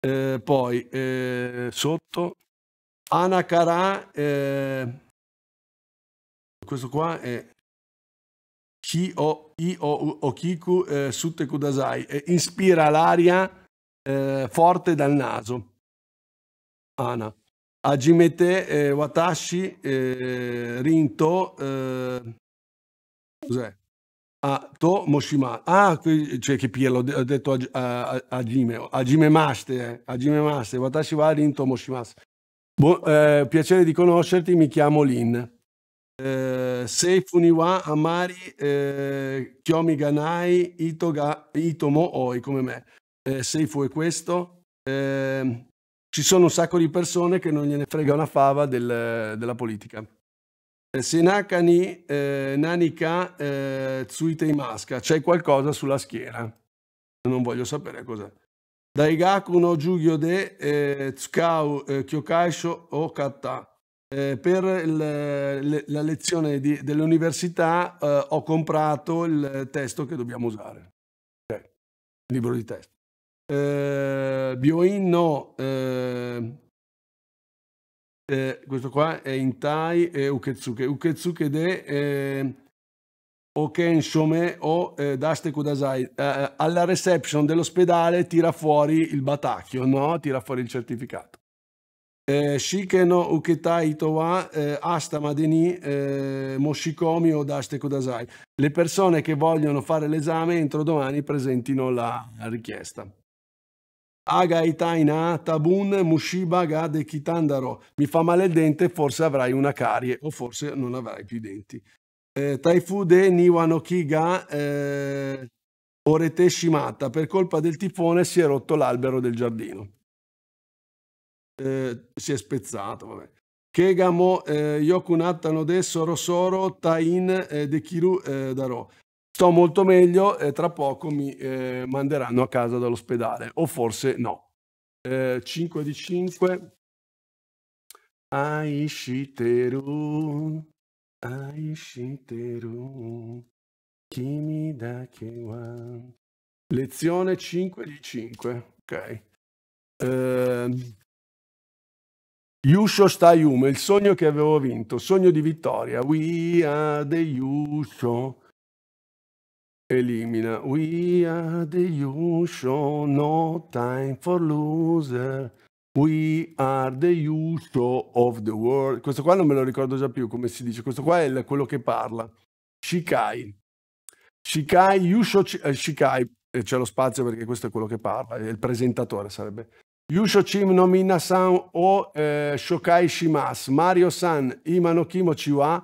Eh, poi eh, sotto Anakara, eh, questo qua è chi o I o Okiku eh, kudasai. Dasai, ispira l'aria eh, forte dal naso. Ana. Hajimete, eh, Watashi, eh, Rinto, eh, cos'è? Ah, To Moshima. Ah, qui c'è che pia, ho detto Hajime, Hajime Maste, eh, Hajime Maste, Watashi wa Rinto Moshimasu. Bu- eh, piacere di conoscerti, mi chiamo Lin. Eh, Seifuni wa Amari eh, Kyomi Ganai Itoga, Itomo Oi, come me. Eh, Seifu è questo. Eh, ci sono un sacco di persone che non gliene frega una fava del, della politica. Senaka ni eh, nanika eh, tsuite eh, in masca, c'è qualcosa sulla schiena. Non voglio sapere cos'è. Daigaku no Jugyo de eh, Tsukau eh, Kyokaisho o Kata. Eh, per il, le, la lezione di, dell'università eh, ho comprato il testo che dobbiamo usare. Okay. Cioè, il libro di testo. Eh, Bioin no. Eh, eh, questo qua è Intai e Uketsuke. Uketsuke de eh, Oken Shome o eh, Daste Kudasai. Eh, eh alla reception dell'ospedale tira fuori il batacchio, no? Tira fuori il certificato. Eh, shikeno Uketai Towa Asta eh, Astama Deni eh, Moshikomi o Daste Kudasai. Le persone che vogliono fare l'esame entro domani presentino la richiesta. Agaitaina tabun mushiba gade kitandaro. Mi fa male il dente, forse avrai una carie o forse non avrai più i denti. Eh, taifu de Niwanokiga eh, orete shimata. Per colpa del tifone si è rotto l'albero del giardino. Eh, si è spezzato, vabbè. Kegamo eh, yokunatta de sorosoro tain eh, kiru eh, daro sto molto meglio e tra poco mi eh, manderanno a casa dall'ospedale, o forse no. Eh, 5 di 5. Aishiteru, Aishiteru, Kimi da Kewa. Lezione 5 di 5, ok. Eh, Yusho Yume il sogno che avevo vinto, sogno di vittoria. We are the Yusho. Elimina. We are the usual, no time for loser. We are the usual of the world. Questo qua non me lo ricordo già più come si dice. Questo qua è quello che parla. Shikai. Shikai, Yusho uh, eh, Shikai. E c'è lo spazio perché questo è quello che parla. Il presentatore sarebbe. Yusho Chim no Minna-san o eh, Shokai Shimas. Mario San, Imano Kimo Chiwa.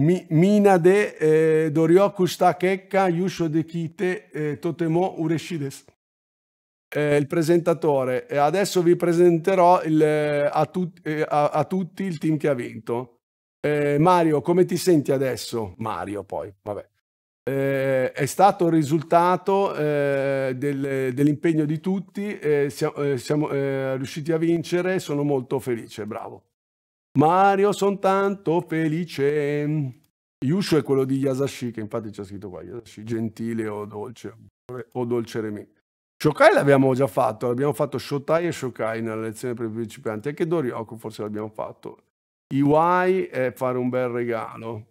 み、みんなで、えー、努力した結果優勝できて、えー、とても嬉しいです。Eh, eh, eh, il presentatore e adesso vi presenterò il, eh, a, tut, a, a, tutti il team che ha vinto. Eh, Mario, come ti senti adesso? Mario poi, vabbè. è stato il risultato del, dell'impegno di tutti, siamo, siamo riusciti a vincere, sono molto felice, bravo. Mario, sono tanto felice. Yushu è quello di Yasashi, che infatti c'è scritto qua, Yasashi, gentile o dolce, o dolce remi. Shokai l'abbiamo già fatto, abbiamo fatto Shotai e Shokai nella lezione per i principianti, anche Dorioku forse l'abbiamo fatto. Iwai è fare un bel regalo.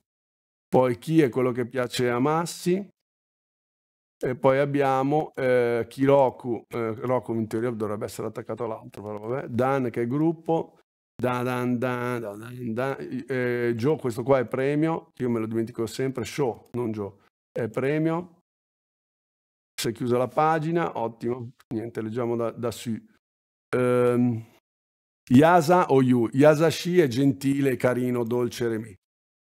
Poi chi è quello che piace a Massi? E poi abbiamo eh, Kiroku, eh, Roku in teoria dovrebbe essere attaccato all'altro, però vabbè. Dan che è gruppo, da, da, da, da, da eh, Joe, questo qua è premio, io me lo dimentico sempre, show, non Joe, è premio. Si è chiusa la pagina, ottimo, niente, leggiamo da, da su. Um, Yasa o Yu, Yasashi è gentile, carino, dolce, remi.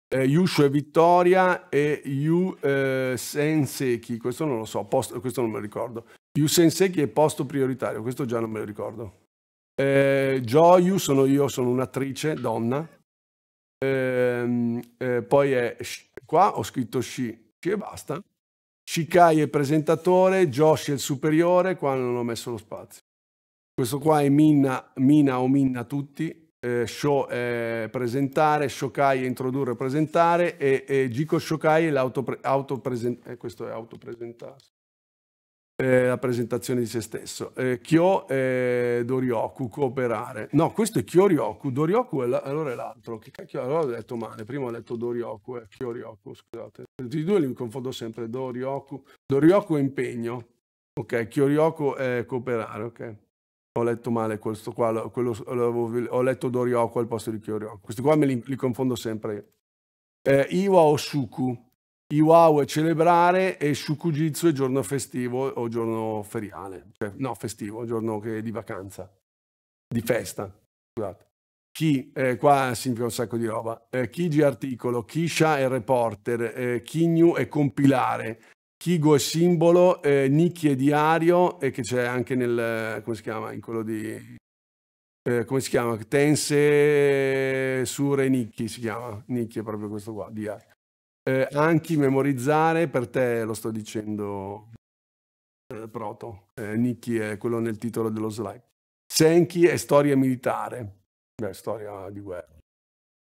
Eh, Yushu è Vittoria e Yu eh, Senseki, questo non lo so, posto, questo non me lo ricordo. Yu Senseki è posto prioritario, questo già non me lo ricordo. Eh, Gioiu sono io, sono un'attrice, donna. Eh, eh, poi è qua ho scritto sci, sci e basta. Shikai è presentatore, Josh è il superiore, qua non ho messo lo spazio. Questo qua è Minna, Mina o Minna tutti, eh, show è presentare, Shokai è introdurre presentare e, e Gico Shokai è l'autopresentare, eh, questo è autopresentarsi eh, la presentazione di se stesso. Eh, Kyo e Dorioku cooperare. No, questo è Kyoryoku. Dorioku è la, allora è l'altro. Che cacchio? Allora ho detto male. Prima ho detto Dorioku eh, e Kyoryoku. Scusate. I due li confondo sempre. Dorioku. Dorioku è impegno. Ok, Kyoryoku è cooperare. Ok. Ho letto male questo qua, quello, ho letto Dorioku al posto di Kyoryoku. Questi qua me li, li confondo sempre io. Eh, Iwa Osuku, Iwao è celebrare e Shukujitsu è giorno festivo o giorno feriale, cioè, no festivo, giorno che, di vacanza, di festa, scusate. Chi, eh, qua significa un sacco di roba, eh, Kiji articolo, Kisha è reporter, eh, Kinyu è compilare, Kigo è simbolo, eh, Nikki è diario e che c'è anche nel, come si chiama, in quello di, eh, come si chiama, Tense Sure Nikki si chiama, Nikki è proprio questo qua, diario. Eh, anche memorizzare, per te lo sto dicendo eh, Proto, eh, Nicky è quello nel titolo dello slide. Senki è storia militare, Beh, storia di guerra.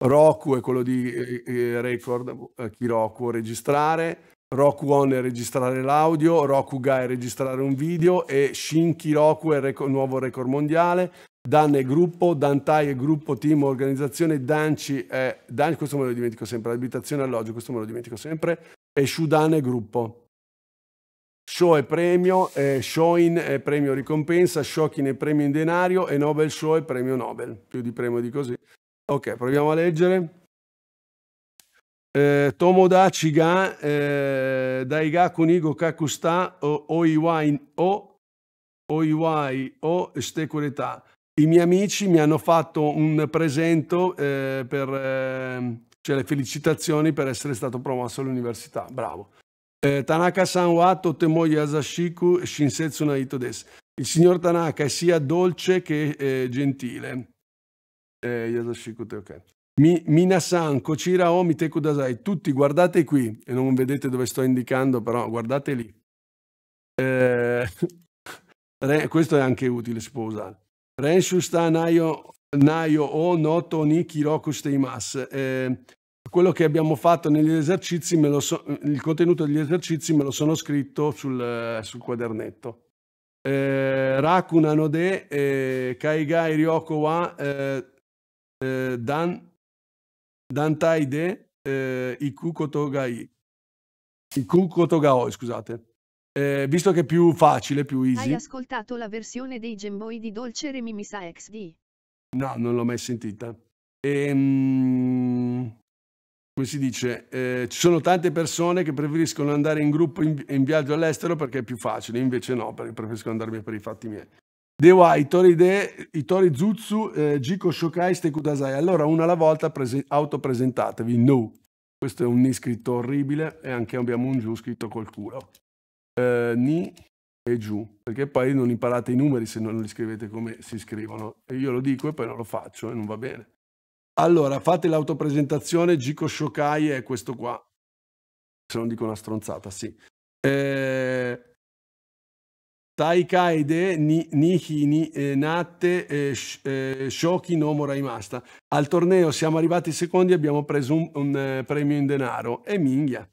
Roku è quello di eh, record, eh, Kiroku eh, registrare, Roku On è registrare l'audio, Rokuga è registrare un video e Shin Kiroku è il rec- nuovo record mondiale, Dan è gruppo, Dantai è gruppo, team, organizzazione, Danci è, Dan, questo me lo dimentico sempre, abitazione, alloggio, questo me lo dimentico sempre, e Shudan è gruppo. Show è premio, eh, Showin è premio ricompensa, Shokin è premio in denario e Nobel Show è premio Nobel, più di premio di così. Ok, proviamo a leggere. Eh, Tomoda Chiga, eh, Daiga Kunigo Kakusta, Oiwai O, Oiwai O, Stekureta i miei amici mi hanno fatto un presento eh, per eh, cioè le felicitazioni per essere stato promosso all'università. Bravo. Eh, Tanaka Sanwa Totemoyi Asashiku Shinsetsu Naito Des. Il signor Tanaka è sia dolce che eh, gentile. Eh, Yasashiku te, ok. Mi, Minasan, Kochira Omi Teku Dasai. Tutti guardate qui, e non vedete dove sto indicando, però guardate lì. Eh, questo è anche utile, si può usare. 練習した内容 o noto ni kiroku steimas. Eh, quello che abbiamo fatto negli esercizi, so, il contenuto degli esercizi me lo sono scritto sul, sul quadernetto. Eh, Raku nanode eh, kaigai ryoko wa eh, eh, dan, dantai de eh, iku kotogai. Iku kotogao, scusate eh, visto che è più facile, più easy. Hai ascoltato la versione dei Game di Dolce Remimisa XD? No, non l'ho mai sentita. Ehm, come si dice? Eh, ci sono tante persone che preferiscono andare in gruppo in, in viaggio all'estero perché è più facile, invece no, perché preferisco andarmi per i fatti miei. Dewa, Itori De, Itori Zutsu, eh, Jiko Shokai, Stekudasai. Allora, una alla volta autopresentatevi. No. Questo è un iscritto orribile e anche abbiamo un giù scritto col culo eh, ni e giù, perché poi non imparate i numeri se non li scrivete come si scrivono. E io lo dico e poi non lo faccio e non va bene. Allora, fate l'autopresentazione, Gico Shokai è questo qua. Se non dico una stronzata, sì. Eh, Taikaide ni, Nihini eh, Natte eh, eh Shoki no Moraimasta. Al torneo siamo arrivati secondi e abbiamo preso un, un eh, premio in denaro. E minghia.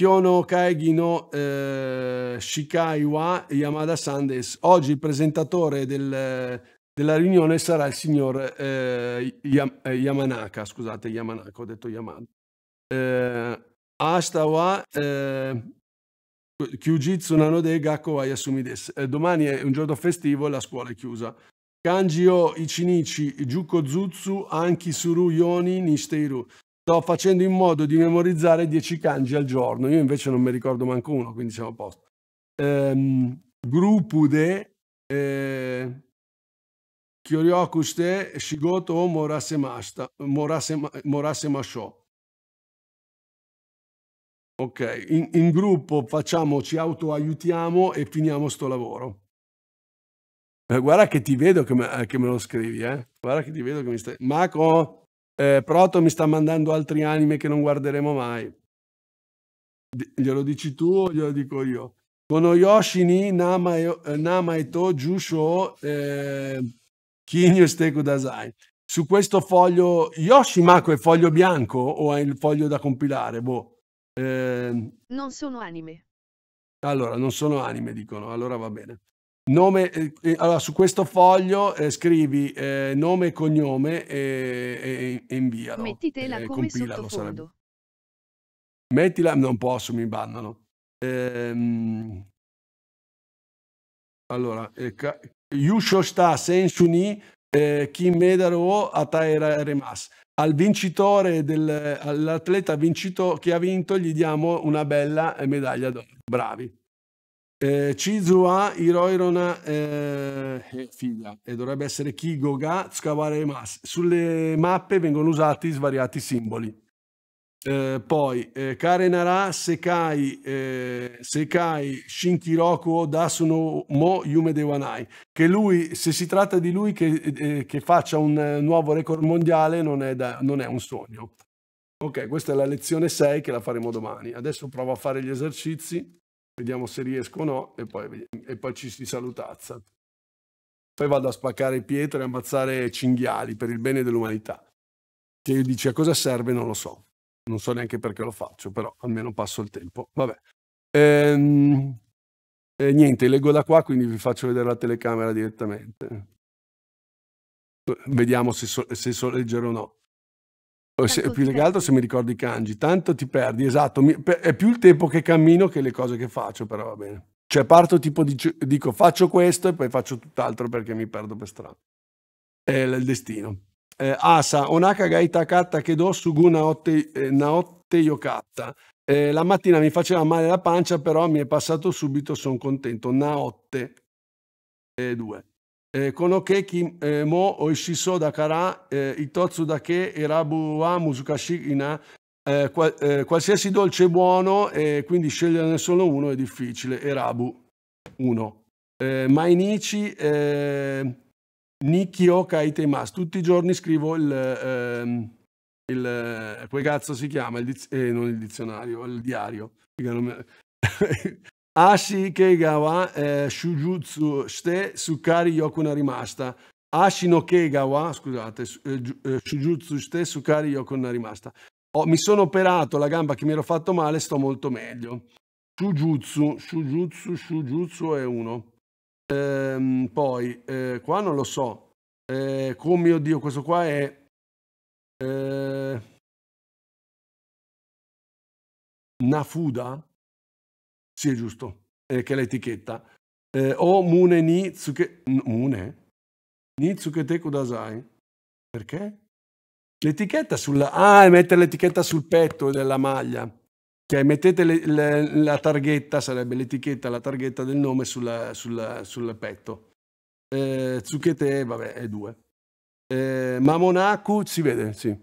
Kyono Kaegi no eh, Shikai Yamada Sandes. Oggi il presentatore del, della riunione sarà il signor eh, Yam, eh, Yamanaka, scusate Yamanaka, ho detto Yamada. Eh, Asta eh, Kyujitsu nanode gakko wa Eh, domani è un giorno festivo e la scuola è chiusa. Kanjio Ichinichi, Juko Zutsu, Anki Suru Yoni Nisteiru sto facendo in modo di memorizzare 10 kanji al giorno, io invece non mi ricordo manco uno, quindi siamo a posto. Ehm, grupude, eh, Kyoryokuste, Shigoto o Morasemashta, Morasemasho. Ok, in, in gruppo facciamo, ci autoaiutiamo e finiamo sto lavoro. Eh, guarda che ti vedo che me, eh, che me, lo scrivi, eh. Guarda che ti vedo che mi stai... Marco, eh, Proto mi sta mandando altri anime che non guarderemo mai. D glielo dici tu o glielo dico io? Konoyoshi ni Nama, e, eh, nama e to Jusho eh, Kinyo Steku Dasai. Su questo foglio, Yoshimako è foglio bianco o è il foglio da compilare? Boh. Eh, non sono anime. Allora, non sono anime, dicono. Allora va bene. Nome, eh, eh, allora, su questo foglio eh, scrivi eh, nome e cognome eh, e, e, e invialo. Mettitela eh, come sottofondo. Sarebbe. Mettila, non posso, mi bannano. Ehm, allora, eh, Yusho sta Senshuni Kim Medaro Ataera Remas. Al vincitore, all'atleta vincitore che ha vinto, gli diamo una bella medaglia d'oro. Bravi. Eh, Chizua Hiroirona eh, è eh, figlia e dovrebbe essere Kigoga Tsukawaremas. Sulle mappe vengono usati svariati simboli. Eh, poi eh, Karenara Sekai, eh, Sekai Shinkiroku Dasuno Mo Yume Dewanai. Che lui, se si tratta di lui che, eh, che faccia un nuovo record mondiale, non è, da, non è un sogno. Ok, questa è la lezione 6 che la faremo domani. Adesso provo a fare gli esercizi vediamo se riesco o no, e poi, e poi ci si salutazza. Poi vado a spaccare pietre e ammazzare cinghiali per il bene dell'umanità. Che dice a cosa serve non lo so. Non so neanche perché lo faccio, però almeno passo il tempo. Vabbè. Ehm, eh, niente, leggo da qua, quindi vi faccio vedere la telecamera direttamente. Vediamo se, so, se so leggere o no se, più legato se mi ricordi i kanji, tanto ti perdi, esatto, mi, è più il tempo che cammino che le cose che faccio, però va bene. Cioè parto tipo di, dico faccio questo e poi faccio tutt'altro perché mi perdo per strada. È il destino. Eh, asa, onaka gaita katta che do sugu naotte, eh, naotte yokata. Eh, la mattina mi faceva male la pancia, però mi è passato subito, sono contento. Naotte due. Eh, eh, mo da da kara eh, itotsu wa えー、このケーキ、えー、も美味しそうだから、えー、一つだけ選ぶは難しいな。Eh, qual eh, qualsiasi dolce è buono e eh, quindi sceglierne solo uno è difficile. Erabu 1. Eh, Mainichi eh, Nikio Kaitemasu. Tutti i giorni scrivo il, ehm, il, quel cazzo si chiama, il non il dizionario, il diario. Ashi Kegawa eh, Shujutsu Ste Sukari Yokuna rimasta. Ashi no Kegawa, scusate, eh, eh, Shujutsu Ste Sukari Yokuna rimasta. Oh, mi sono operato la gamba che mi ero fatto male, sto molto meglio. Shujutsu, Shujutsu, Shujutsu è uno. Ehm, poi, eh, qua non lo so. Eh, come oh mio Dio, questo qua è... Eh, Nafuda? Sì, è giusto, eh, che è l'etichetta. Eh, o mune ni tsuke... Mune? Ni tsukete kudasai. Perché? L'etichetta sulla... Ah, è mettere l'etichetta sul petto della maglia. Cioè, mettete le, le, la targhetta, sarebbe l'etichetta, la targhetta del nome sulla, sulla, sul petto. Eh, tsukete, vabbè, è due. Eh, Mamonaku si vede, sì.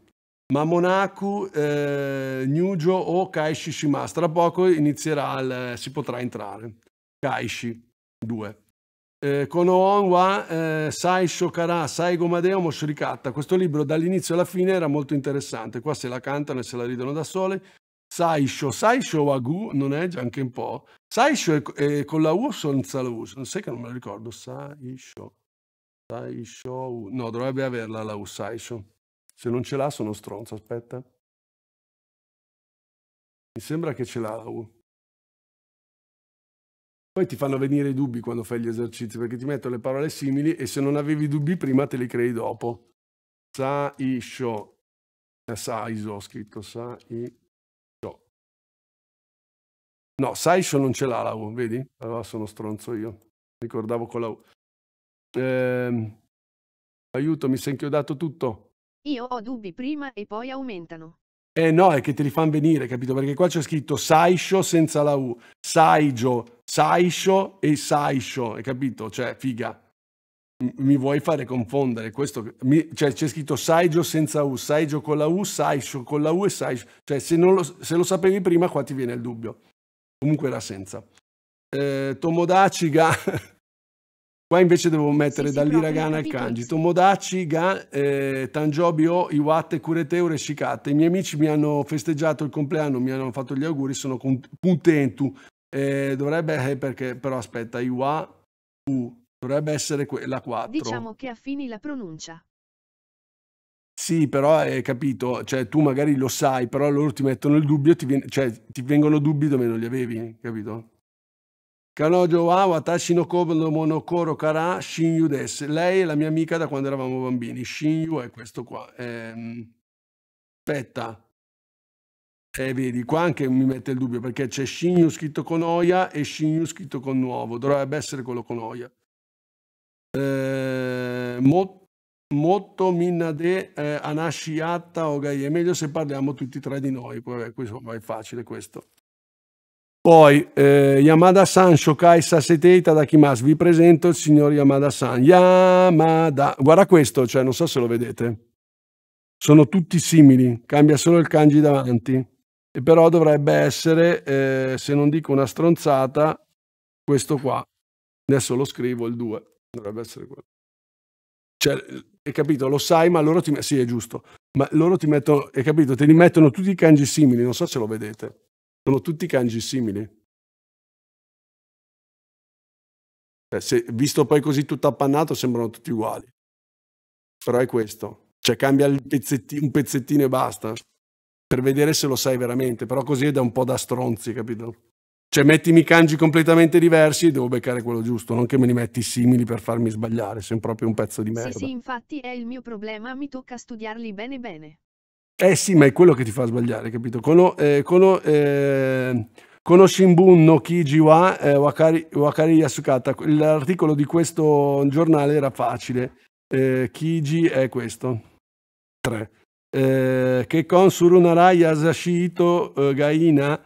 Mamonaku, eh, Nyujo o Kaishi Shima. Tra poco inizierà il, si potrà entrare. Kaishi 2. Eh, Konoon wa eh, Sai Shokara, Sai Gomadeo Moshurikatta. Questo libro dall'inizio alla fine era molto interessante. Qua se la cantano e se la ridono da sole. Saisho, Saisho Wagu, non è già anche un po'. Saisho è, è con la U o senza la U? Non sai che non me lo ricordo. Saisho. Saisho. No, dovrebbe averla la U, Saisho. Se non ce l'ha sono stronzo, aspetta. Mi sembra che ce l'ha la uh. Poi ti fanno venire i dubbi quando fai gli esercizi, perché ti metto le parole simili e se non avevi dubbi prima te li crei dopo. sa i eh, Sa Saiso ho scritto, Sa-i-sho. No, Saisho non ce l'ha la U, vedi? Allora sono stronzo io. Ricordavo con la U. Ehm, aiuto, mi sei inchiodato tutto. Io ho dubbi prima e poi aumentano. Eh no, è che te li fanno venire, capito? Perché qua c'è scritto Saisho senza la U, Saijo, Saisho e Saisho, hai capito? Cioè, figa, mi vuoi fare confondere questo? Mi, cioè, c'è scritto Saisho senza U, Saisho con la U, Saisho con la U e Saisho. Cioè, se, lo, se lo sapevi prima, qua ti viene il dubbio. Comunque era senza. Eh, Tomodachi ga... Qua invece devo mettere sì, dall'Iragana al Kanji. Tomodachi, ga, eh, Tanjobi o Iwate, Kureteu, Reshikate. I miei amici mi hanno festeggiato il compleanno, mi hanno fatto gli auguri, sono contentu. Eh, dovrebbe, eh, perché, però aspetta, Iwa, U, dovrebbe essere que- la 4. Diciamo che affini la pronuncia. Sì, però hai capito, cioè tu magari lo sai, però loro ti mettono il dubbio, ti, cioè, ti vengono dubbi dove non li avevi, capito? Kanojo wa watashi no monokoro kara Shinyu des. Lei è la mia amica da quando eravamo bambini. Shinyu è questo qua. Ehm, aspetta. E eh, vedi, qua anche mi mette il dubbio perché c'è Shinyu scritto con Oya e Shinyu scritto con Nuovo. Dovrebbe essere quello con Oya. Eh, mot- Motto Minade eh, Anashiatta Ogai. È meglio se parliamo tutti e tre di noi. Vabbè, insomma, è facile questo. Poi eh, Yamada-san, Shokai Sasetei Tadakimasu, vi presento il signor Yamada-san. Yamada, guarda questo, cioè non so se lo vedete. Sono tutti simili, cambia solo il kanji davanti. E però dovrebbe essere, eh, se non dico una stronzata, questo qua. Adesso lo scrivo, il 2. Dovrebbe essere quello. Cioè, hai capito, lo sai, ma loro ti... Sì, è giusto. Ma loro ti mettono, hai capito, te li mettono tutti i kanji simili, non so se lo vedete. Sono tutti kanji simili. Cioè, se, visto poi così tutto appannato sembrano tutti uguali. Però è questo. Cioè cambia pezzetti, un pezzettino e basta. Per vedere se lo sai veramente. Però così è da un po' da stronzi, capito? Cioè mettimi kanji completamente diversi e devo beccare quello giusto. Non che me li metti simili per farmi sbagliare. Sei proprio un pezzo di merda. Sì, sì, infatti è il mio problema. Mi tocca studiarli bene bene. Eh sì, ma è quello che ti fa sbagliare, capito? Kono, eh, kono, eh, kono Shimbun no Kiji wa eh, wakari, wakari, Yasukata. L'articolo di questo giornale era facile. Eh, Kiji è questo. 3. Eh, con Surunara Yasashito eh, Gaina,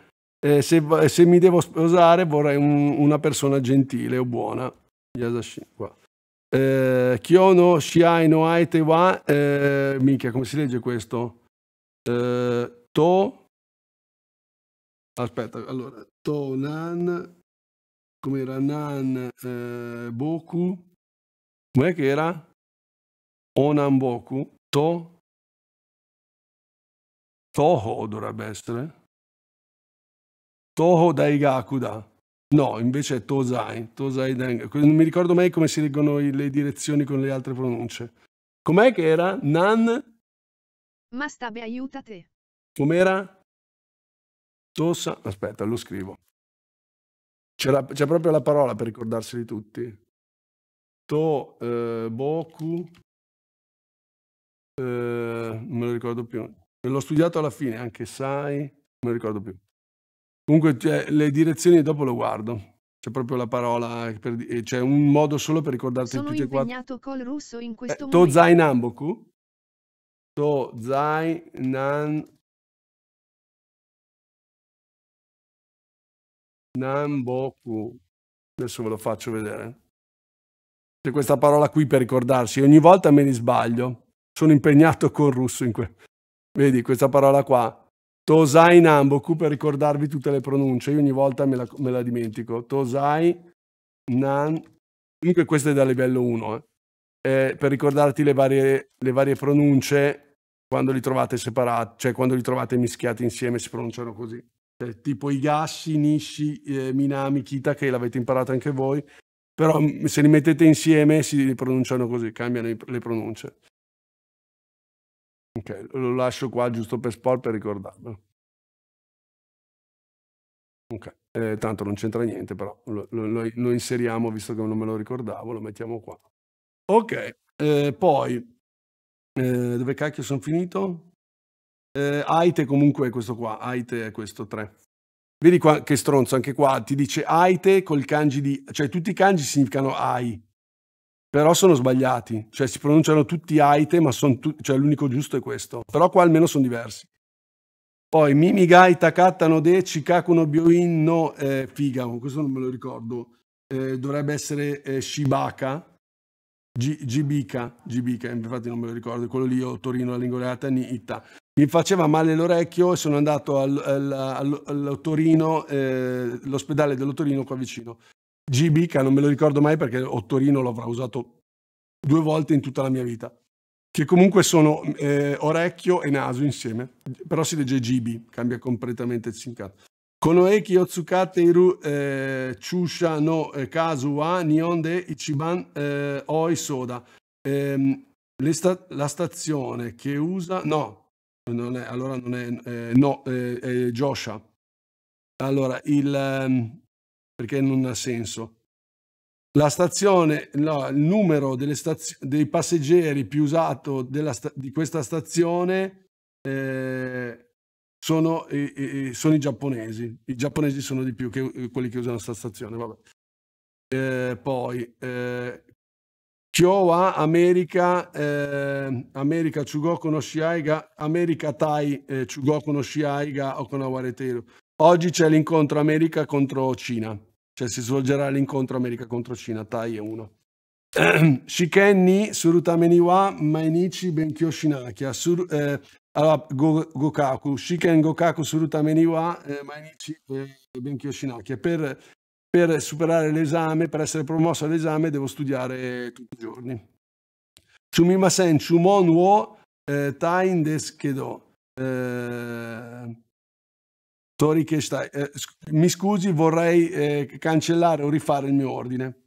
eh, se, se, mi devo sposare vorrei un, una persona gentile o buona. Yasashi, qua. Eh, Kyono Shiai no Aite wa... Eh, minchia, come si legge questo? eh, To aspetta allora To Nan come era Nan eh, Boku com'è che era Onan Boku To Toho dovrebbe essere Toho Daigakuda No, invece è Tosai, Tosai Deng. Non mi ricordo mai come si leggono le direzioni con le altre pronunce. Com'è che era? Nan ma Stabe aiuta te. Com'era? Tossa, aspetta, lo scrivo. C'è proprio la parola per ricordarseli tutti. To, eh, Boku, eh, non me lo ricordo più. Me l'ho studiato alla fine, anche Sai, non me lo ricordo più. Comunque cioè, le direzioni dopo lo guardo. C'è proprio la parola, c'è un modo solo per ricordarti Sono tutti e quattro. Sono impegnato col russo in eh, questo eh, momento. To Zainamboku? To Zai Nan Namboku. Adesso ve lo faccio vedere. C'è questa parola qui per ricordarsi. Ogni volta me ne sbaglio. Sono impegnato col russo in que... Vedi questa parola qua. Tosai Namboku per ricordarvi tutte le pronunce. Io ogni volta me la, me la dimentico. Tosai Nan. Comunque questo è da livello 1. Eh eh, per ricordarti le varie, le varie, pronunce quando li trovate separati, cioè quando li trovate mischiati insieme si pronunciano così. Cioè, tipo Igashi, Nishi, eh, Minami, Kita, che l'avete imparato anche voi, però mm, se li mettete insieme si pronunciano così, cambiano i, le pronunce. Ok, lo lascio qua giusto per sport per ricordarlo. Ok, eh, tanto non c'entra niente, però lo, lo, lo inseriamo visto che non me lo ricordavo, lo mettiamo qua. Ok, eh, poi eh, dove cacchio sono finito? Eh, Aite comunque è questo qua, Aite è questo 3. Vedi qua che stronzo, anche qua ti dice Aite col kanji di... cioè tutti i kanji significano Ai, però sono sbagliati, cioè si pronunciano tutti Aite ma sono tutti... cioè l'unico giusto è questo, però qua almeno sono diversi. Poi Mimi Gai Takata no De Chikaku no Bioin no eh, Figa, questo non me lo ricordo, eh, dovrebbe essere eh, Shibaka, Gibica, Gibica, infatti non me lo ricordo, quello lì o Torino, la lingolata Ita. Mi faceva male l'orecchio e sono andato all'Ottorino, eh, l'ospedale dell'Ottorino qua vicino. Gibica, non me lo ricordo mai perché Ottorino l'avrà usato due volte in tutta la mia vita. Che comunque sono eh, orecchio e naso insieme, però si legge Gibi, cambia completamente il sincato. Konoeki Otsukate Iru eh, Chusha no eh, Kazu wa Nihonde Ichiban eh, Oi Soda. Ehm, sta- la stazione che usa... No, non è, allora non è... Eh, no, eh, è Josha. Allora, il... Ehm, perché non ha senso. La stazione, no, il numero staz- dei passeggeri più usato sta- di questa stazione... Eh, sono, eh, sono i giapponesi. I giapponesi sono di più che eh, quelli che usano questa stazione. Vabbè. Eh, poi eh, Kyowa, America, eh, America Chugoku no Shiaiga, America Tai eh, Chugoku no Shiaiga Okunawareteru. Oggi c'è l'incontro America contro Cina, cioè si svolgerà l'incontro America contro Cina, Tai è uno. Shiken ni surutameni mainichi benkyo shinakia. Sur, eh, allora, go, Gokaku, Shiken Gokaku surutameni wa eh, mainichi eh, benkyo shinakia. Per, per superare l'esame, per essere promosso all'esame, devo studiare tutti i giorni. Chumimasen, Chumon wo eh, tain desu kedo. Eh, Tori eh, mi scusi, vorrei eh, cancellare o rifare il mio ordine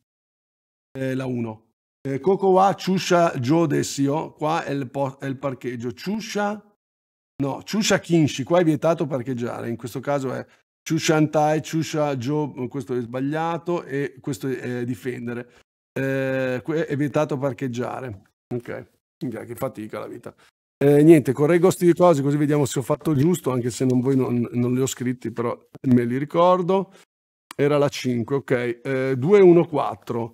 eh, la 1. Eh, Coco wa Chusha Jodesio, qua è il, è il parcheggio. Chusha, no, Chusha Kinshi, qua è vietato parcheggiare, in questo caso è Chushantai, Chusha Jo, mm, questo è sbagliato e questo è difendere. Eh, è vietato parcheggiare. Ok, che fatica la vita. Eh, niente, correggo queste cose così vediamo se ho fatto giusto, anche se non, voi non, non le ho scritti, però me li ricordo. Era la 5, ok. Eh, 2-1-4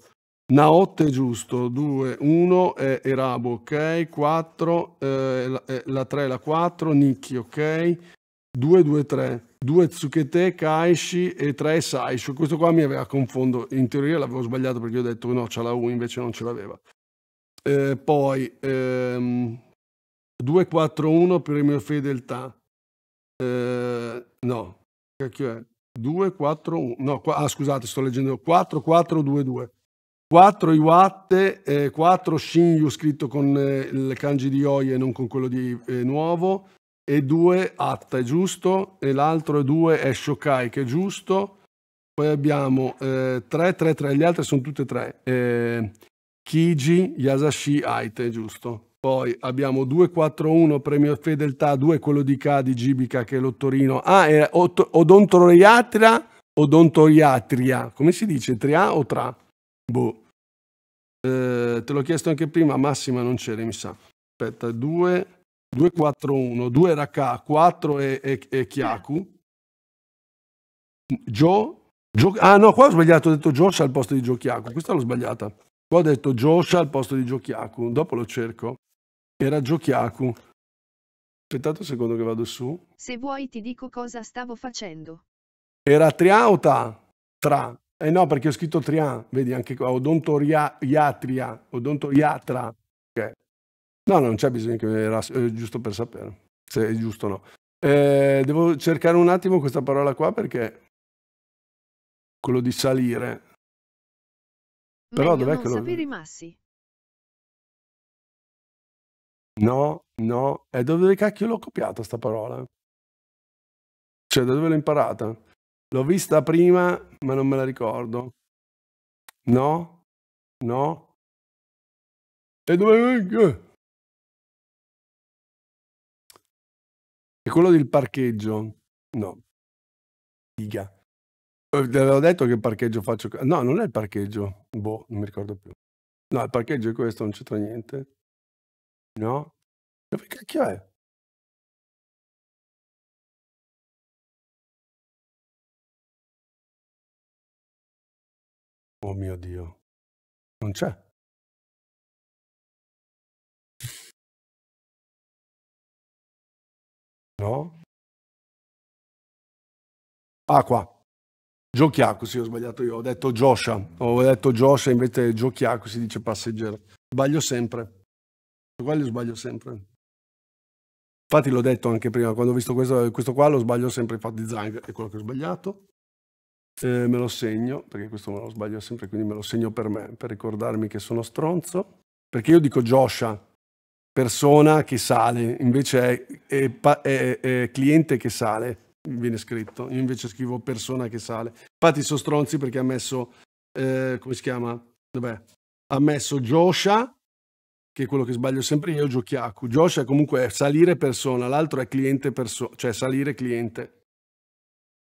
è giusto, 2, 1, eh, Erabo, ok, 4, eh, la 3, la 4, Nicchi, ok, 2, 2, 3, 2 Tsukete, Kaishi e 3 Saisho. Questo qua mi aveva confondo, in teoria l'avevo sbagliato perché ho detto no, c'ha la U, invece non ce l'aveva. Eh, poi ehm, 2, 4, 1, per il mio fedeltà. Eh, no, cacchio è? 2, 4, 1, no, qua, ah scusate, sto leggendo 4, 4, 2, 2. 4 Iwate, eh, 4 Shinyu scritto con eh, il kanji di Oye e non con quello di eh, nuovo, e 2 Atta è giusto, e l'altro 2 è Shokai che è giusto, poi abbiamo 3, 3, 3, gli altri sono tutti e tre, eh, Kiji, Yasashi, Aite è giusto. Poi abbiamo 241 premio fedeltà, 2 quello di K di Gibica che è l'ottorino, ah è Odontoriatria, Odontoriatria, come si dice, tria o tra? Boh. Eh, te l'ho chiesto anche prima, massima non c'era, mi sa. Aspetta, 2, 2, 4, 1. 2 era K, 4 è, Chiaku. Joe, Gio... Ah no, qua ho sbagliato, ho detto Josh al posto di Giochiaco. Questa l'ho sbagliata. Qua ho detto Josh al posto di Giochiaco. Dopo lo cerco. Era Giochiaco. Aspettate un secondo che vado su. Se vuoi ti dico cosa stavo facendo. Era Triauta. Tra. Eh no, perché ho scritto Trian, vedi anche qua, odontoriatria, odontoriatra. Okay. No, no, non c'è bisogno che me ras- eh, giusto per sapere se è giusto o no. Eh, devo cercare un attimo questa parola qua perché quello di salire. Però dov'è non che lo... sapere massi. No, no, e eh, dove cacchio l'ho copiata sta parola? Cioè, da dove l'ho imparata? L'ho vista prima, ma non me la ricordo. No? No? E dove... E quello del parcheggio? No. Diga. Eh, Ti avevo detto che parcheggio faccio... No, non è il parcheggio. Boh, non mi ricordo più. No, il parcheggio è questo, non c'entra niente. No? Dove cacchio è? Oh mio Dio, non c'è. No? Ah, qua. Giochiaco, sì, ho sbagliato io. Ho detto Josha. Ho detto Josha, invece Giochiaco si dice passeggero. Sbaglio sempre. Quello sbaglio sempre. Infatti l'ho detto anche prima, quando ho visto questo, questo qua lo sbaglio sempre, infatti Zang è quello che ho sbagliato. Eh, me lo segno, perché questo me lo sbaglio sempre, quindi me lo segno per me, per ricordarmi che sono stronzo. Perché io dico Josha, persona che sale, invece è, è, è, è cliente che sale, viene scritto. Io invece scrivo persona che sale. Infatti sono stronzi perché ha messo, eh, come si chiama? Vabbè, ha messo Josha, che è quello che sbaglio sempre io, Giochiacu. Josha comunque è salire persona, l'altro è cliente persona, cioè salire cliente.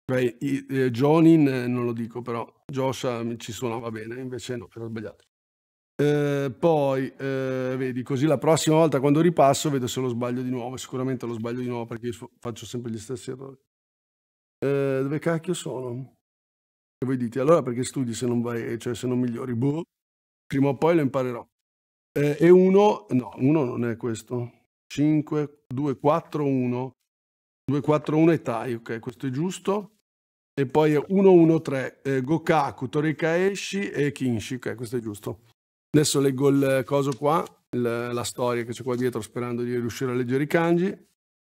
Beh, i, eh, Jonin eh, non lo dico, però Josh mi ci suonava bene, invece no, era sbagliato. Eh, poi eh, vedi così la prossima volta quando ripasso vedo se lo sbaglio di nuovo sicuramente lo sbaglio di nuovo perché io faccio sempre gli stessi errori eh, dove cacchio sono? E voi dite allora perché studi se non vai cioè se non migliori boh prima o poi lo imparerò eh, e uno no uno non è questo 5 2 4 1 2 e tie ok questo è giusto e poi 1-1-3 eh, Gokaku, Torikaeshi e Kinshi, ok, questo è giusto. Adesso leggo il coso qua, il, la storia che c'è qua dietro sperando di riuscire a leggere i kanji.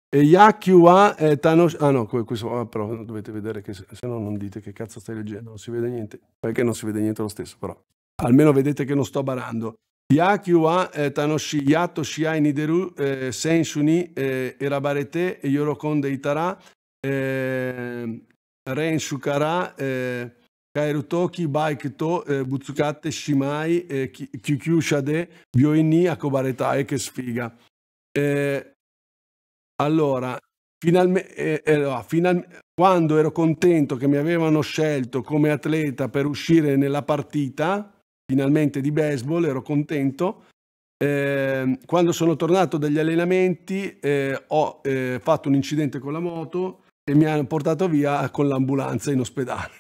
E Yakyu ha Tanoshi... Ah no, questo ah, però dovete vedere che se, se no non dite che cazzo stai leggendo, non si vede niente. Perché non si vede niente lo stesso, però. Almeno vedete che non sto barando. Yakyu ha Tanoshi Yato Shiai Nideru eh, Senshuni eh, Erabarete Yorokonde Itara eh, Ren Shukara, eh, Kairutoki, Baikto, eh, Butsukate, Shimai, eh, Kyukyu Shade, Bioini, Akobaretae, che sfiga. Eh, allora, finalmente, eh, eh final quando ero contento che mi avevano scelto come atleta per uscire nella partita, finalmente di baseball, ero contento, eh, quando sono tornato dagli allenamenti eh, ho eh, fatto un incidente con la moto e mi hanno portato via con l'ambulanza in ospedale.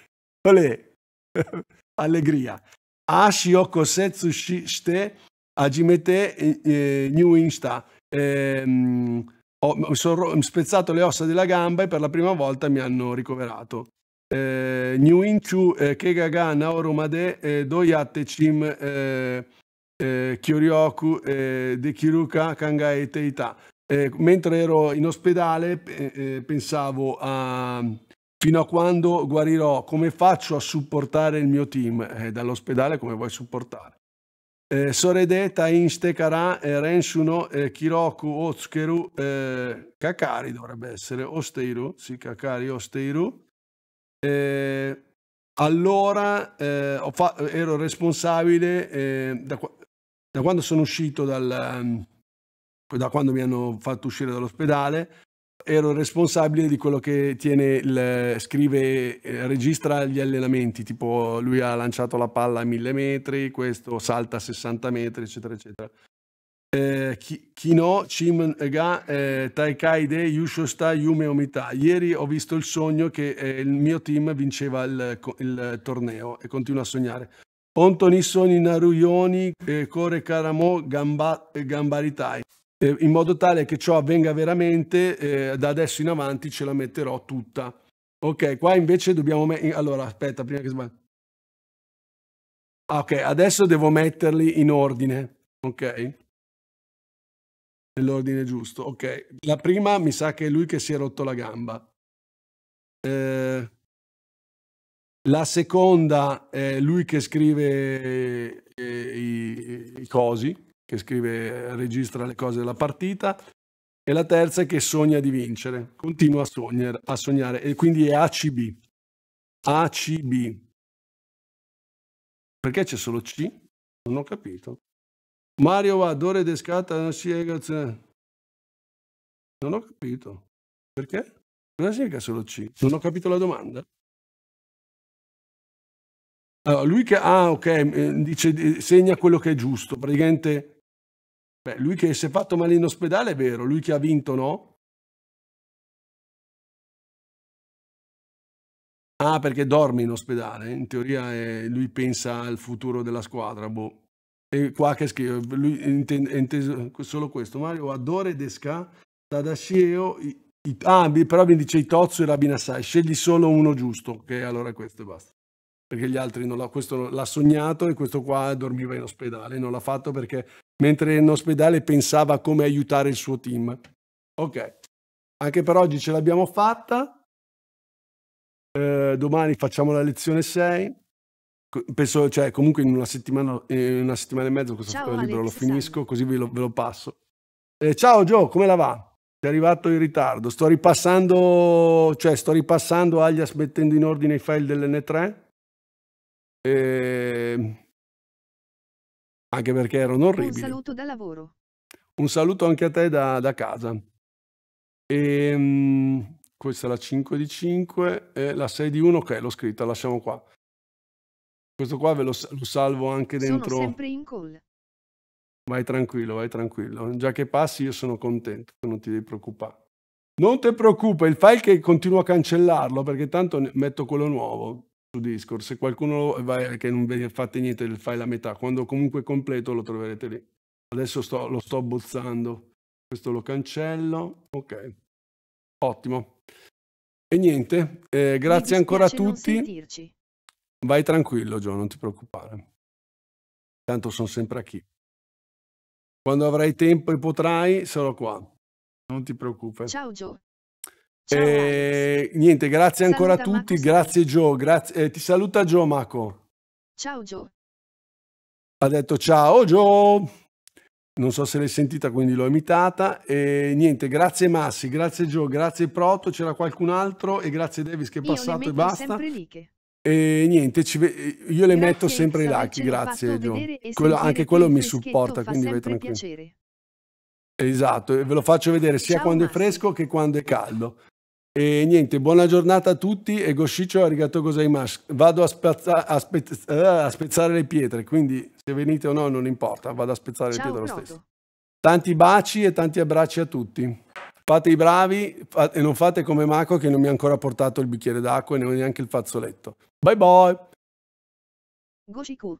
Olè. Allegria. Ashio kosetsu shite ajimete eh, eh, new insta. Ehm, mi sono spezzato le ossa della gamba e per la prima volta mi hanno ricoverato. Eh, new inchu kegaga naoromade doyate chim kyoryoku dekiruka kiruka kangaete ita eh, mentre ero in ospedale eh, pensavo a fino a quando guarirò, come faccio a supportare il mio team eh, dall'ospedale, come vuoi supportare. Eh, Soredeta, Instekara, eh, Renshuno, eh, Kiroku, Otsukeru, eh, Kakari dovrebbe essere, Osteiru, sì, Kakari, Osteiru. Eh, allora eh, ero responsabile da, da, quando sono uscito dal... Um, da quando mi hanno fatto uscire dall'ospedale, ero responsabile di quello che tiene il, scrive, eh, registra gli allenamenti, tipo lui ha lanciato la palla a mille metri, questo salta a 60 metri, eccetera, eccetera. Eh, Kino, Chim Ga, eh, Taikaide, Yushosta, Yume Omita. Ieri ho visto il sogno che eh, il mio team vinceva il, il torneo e continuo a sognare. Ontoni Soni Naruyoni, eh, Kore Karamo, Gamba, eh, Gambaritai eh, in modo tale che ciò avvenga veramente, eh, da adesso in avanti ce la metterò tutta. Ok, qua invece dobbiamo... Me- allora, aspetta, prima che sbaglio. Ah, ok, adesso devo metterli in ordine, ok? Nell'ordine giusto, ok. La prima mi sa che è lui che si è rotto la gamba. Eh, la seconda è lui che scrive eh, i, i cosi che scrive, registra le cose della partita, e la terza è che sogna di vincere, continua a, sognare, a sognare e quindi è ACB. ACB. Perché c'è solo C? Non ho capito. Mario va ad descata, non si Non ho capito. Perché? Cosa significa solo C? Non ho capito la domanda. Allora, lui che, ah ok, dice, segna quello che è giusto, praticamente Beh, lui che si è fatto male in ospedale è vero, lui che ha vinto no? Ah, perché dorme in ospedale, in teoria è, eh, lui pensa al futuro della squadra, boh. E qua che scrive, lui è inteso solo questo, Mario Adore Desca, Tadashio, i, ah, però mi dice Itozzo e Rabinassai, scegli solo uno giusto, ok? Allora questo e basta perché gli altri non l'ha, questo l'ha sognato e questo qua dormiva in ospedale, non l'ha fatto perché mentre in ospedale pensava a come aiutare il suo team. Ok, anche per oggi ce l'abbiamo fatta. Eh, domani facciamo la lezione 6. Penso, cioè, comunque in una settimana, in una settimana e mezzo questo ciao, libro lo finisco, sanno. così ve lo, ve lo passo. Eh, ciao Joe, come la va? Sei arrivato in ritardo. Sto ripassando, cioè, sto ripassando alias mettendo in ordine i file dell'N3 e... Ehm, anche perché erano orribili. Un saluto da lavoro. Un saluto anche a te da, da casa. E, ehm, mh, questa è la 5 di 5, e la 6 di 1, ok, l'ho scritta, lasciamo qua. Questo qua ve lo, lo salvo anche dentro. Sono sempre in call. Vai tranquillo, vai tranquillo. Già che passi io sono contento, non ti devi preoccupare. Non ti preoccupa, il file che continuo a cancellarlo perché tanto metto quello nuovo su Discord. Se qualcuno va, eh, che non fate niente, fai la metà. Quando comunque è completo lo troverete lì. Adesso sto, lo sto abbozzando. Questo lo cancello. Ok. Ottimo. E niente, eh, grazie ancora a tutti. Vai tranquillo, Gio, non ti preoccupare. Tanto sono sempre a chi. Quando avrai tempo e potrai, sarò qua. Non ti preoccupare. Ciao, Gio. E, eh, niente, grazie ancora a tutti, Marco grazie Gio. grazie, eh, ti saluta Gio Maco. Ciao Gio. Ha detto ciao Gio. non so se l'hai sentita quindi l'ho imitata. E niente, grazie Massi, grazie Gio, grazie Proto, c'era qualcun altro e grazie Davis che è passato e basta. Che... E niente, ci... io le grazie, metto sempre i like, grazie Gio. Quello, anche quello mi supporta, quindi vai tranquillo. Piacere. Esatto, e ve lo faccio vedere sia Ciao, quando Massi. è fresco che quando è caldo. E niente, buona giornata a tutti e Gosciccio arigato gozaimasu. Vado a, spazza, a, spez, eh, a, spezzare le pietre, quindi se venite o no non importa, vado a spezzare Ciao, le pietre lo stesso. Tanti baci e tanti abbracci a tutti. Fate i bravi e non fate come Mako che non mi ha ancora portato il bicchiere d'acqua e neanche il fazzoletto. Bye bye! Goshiku.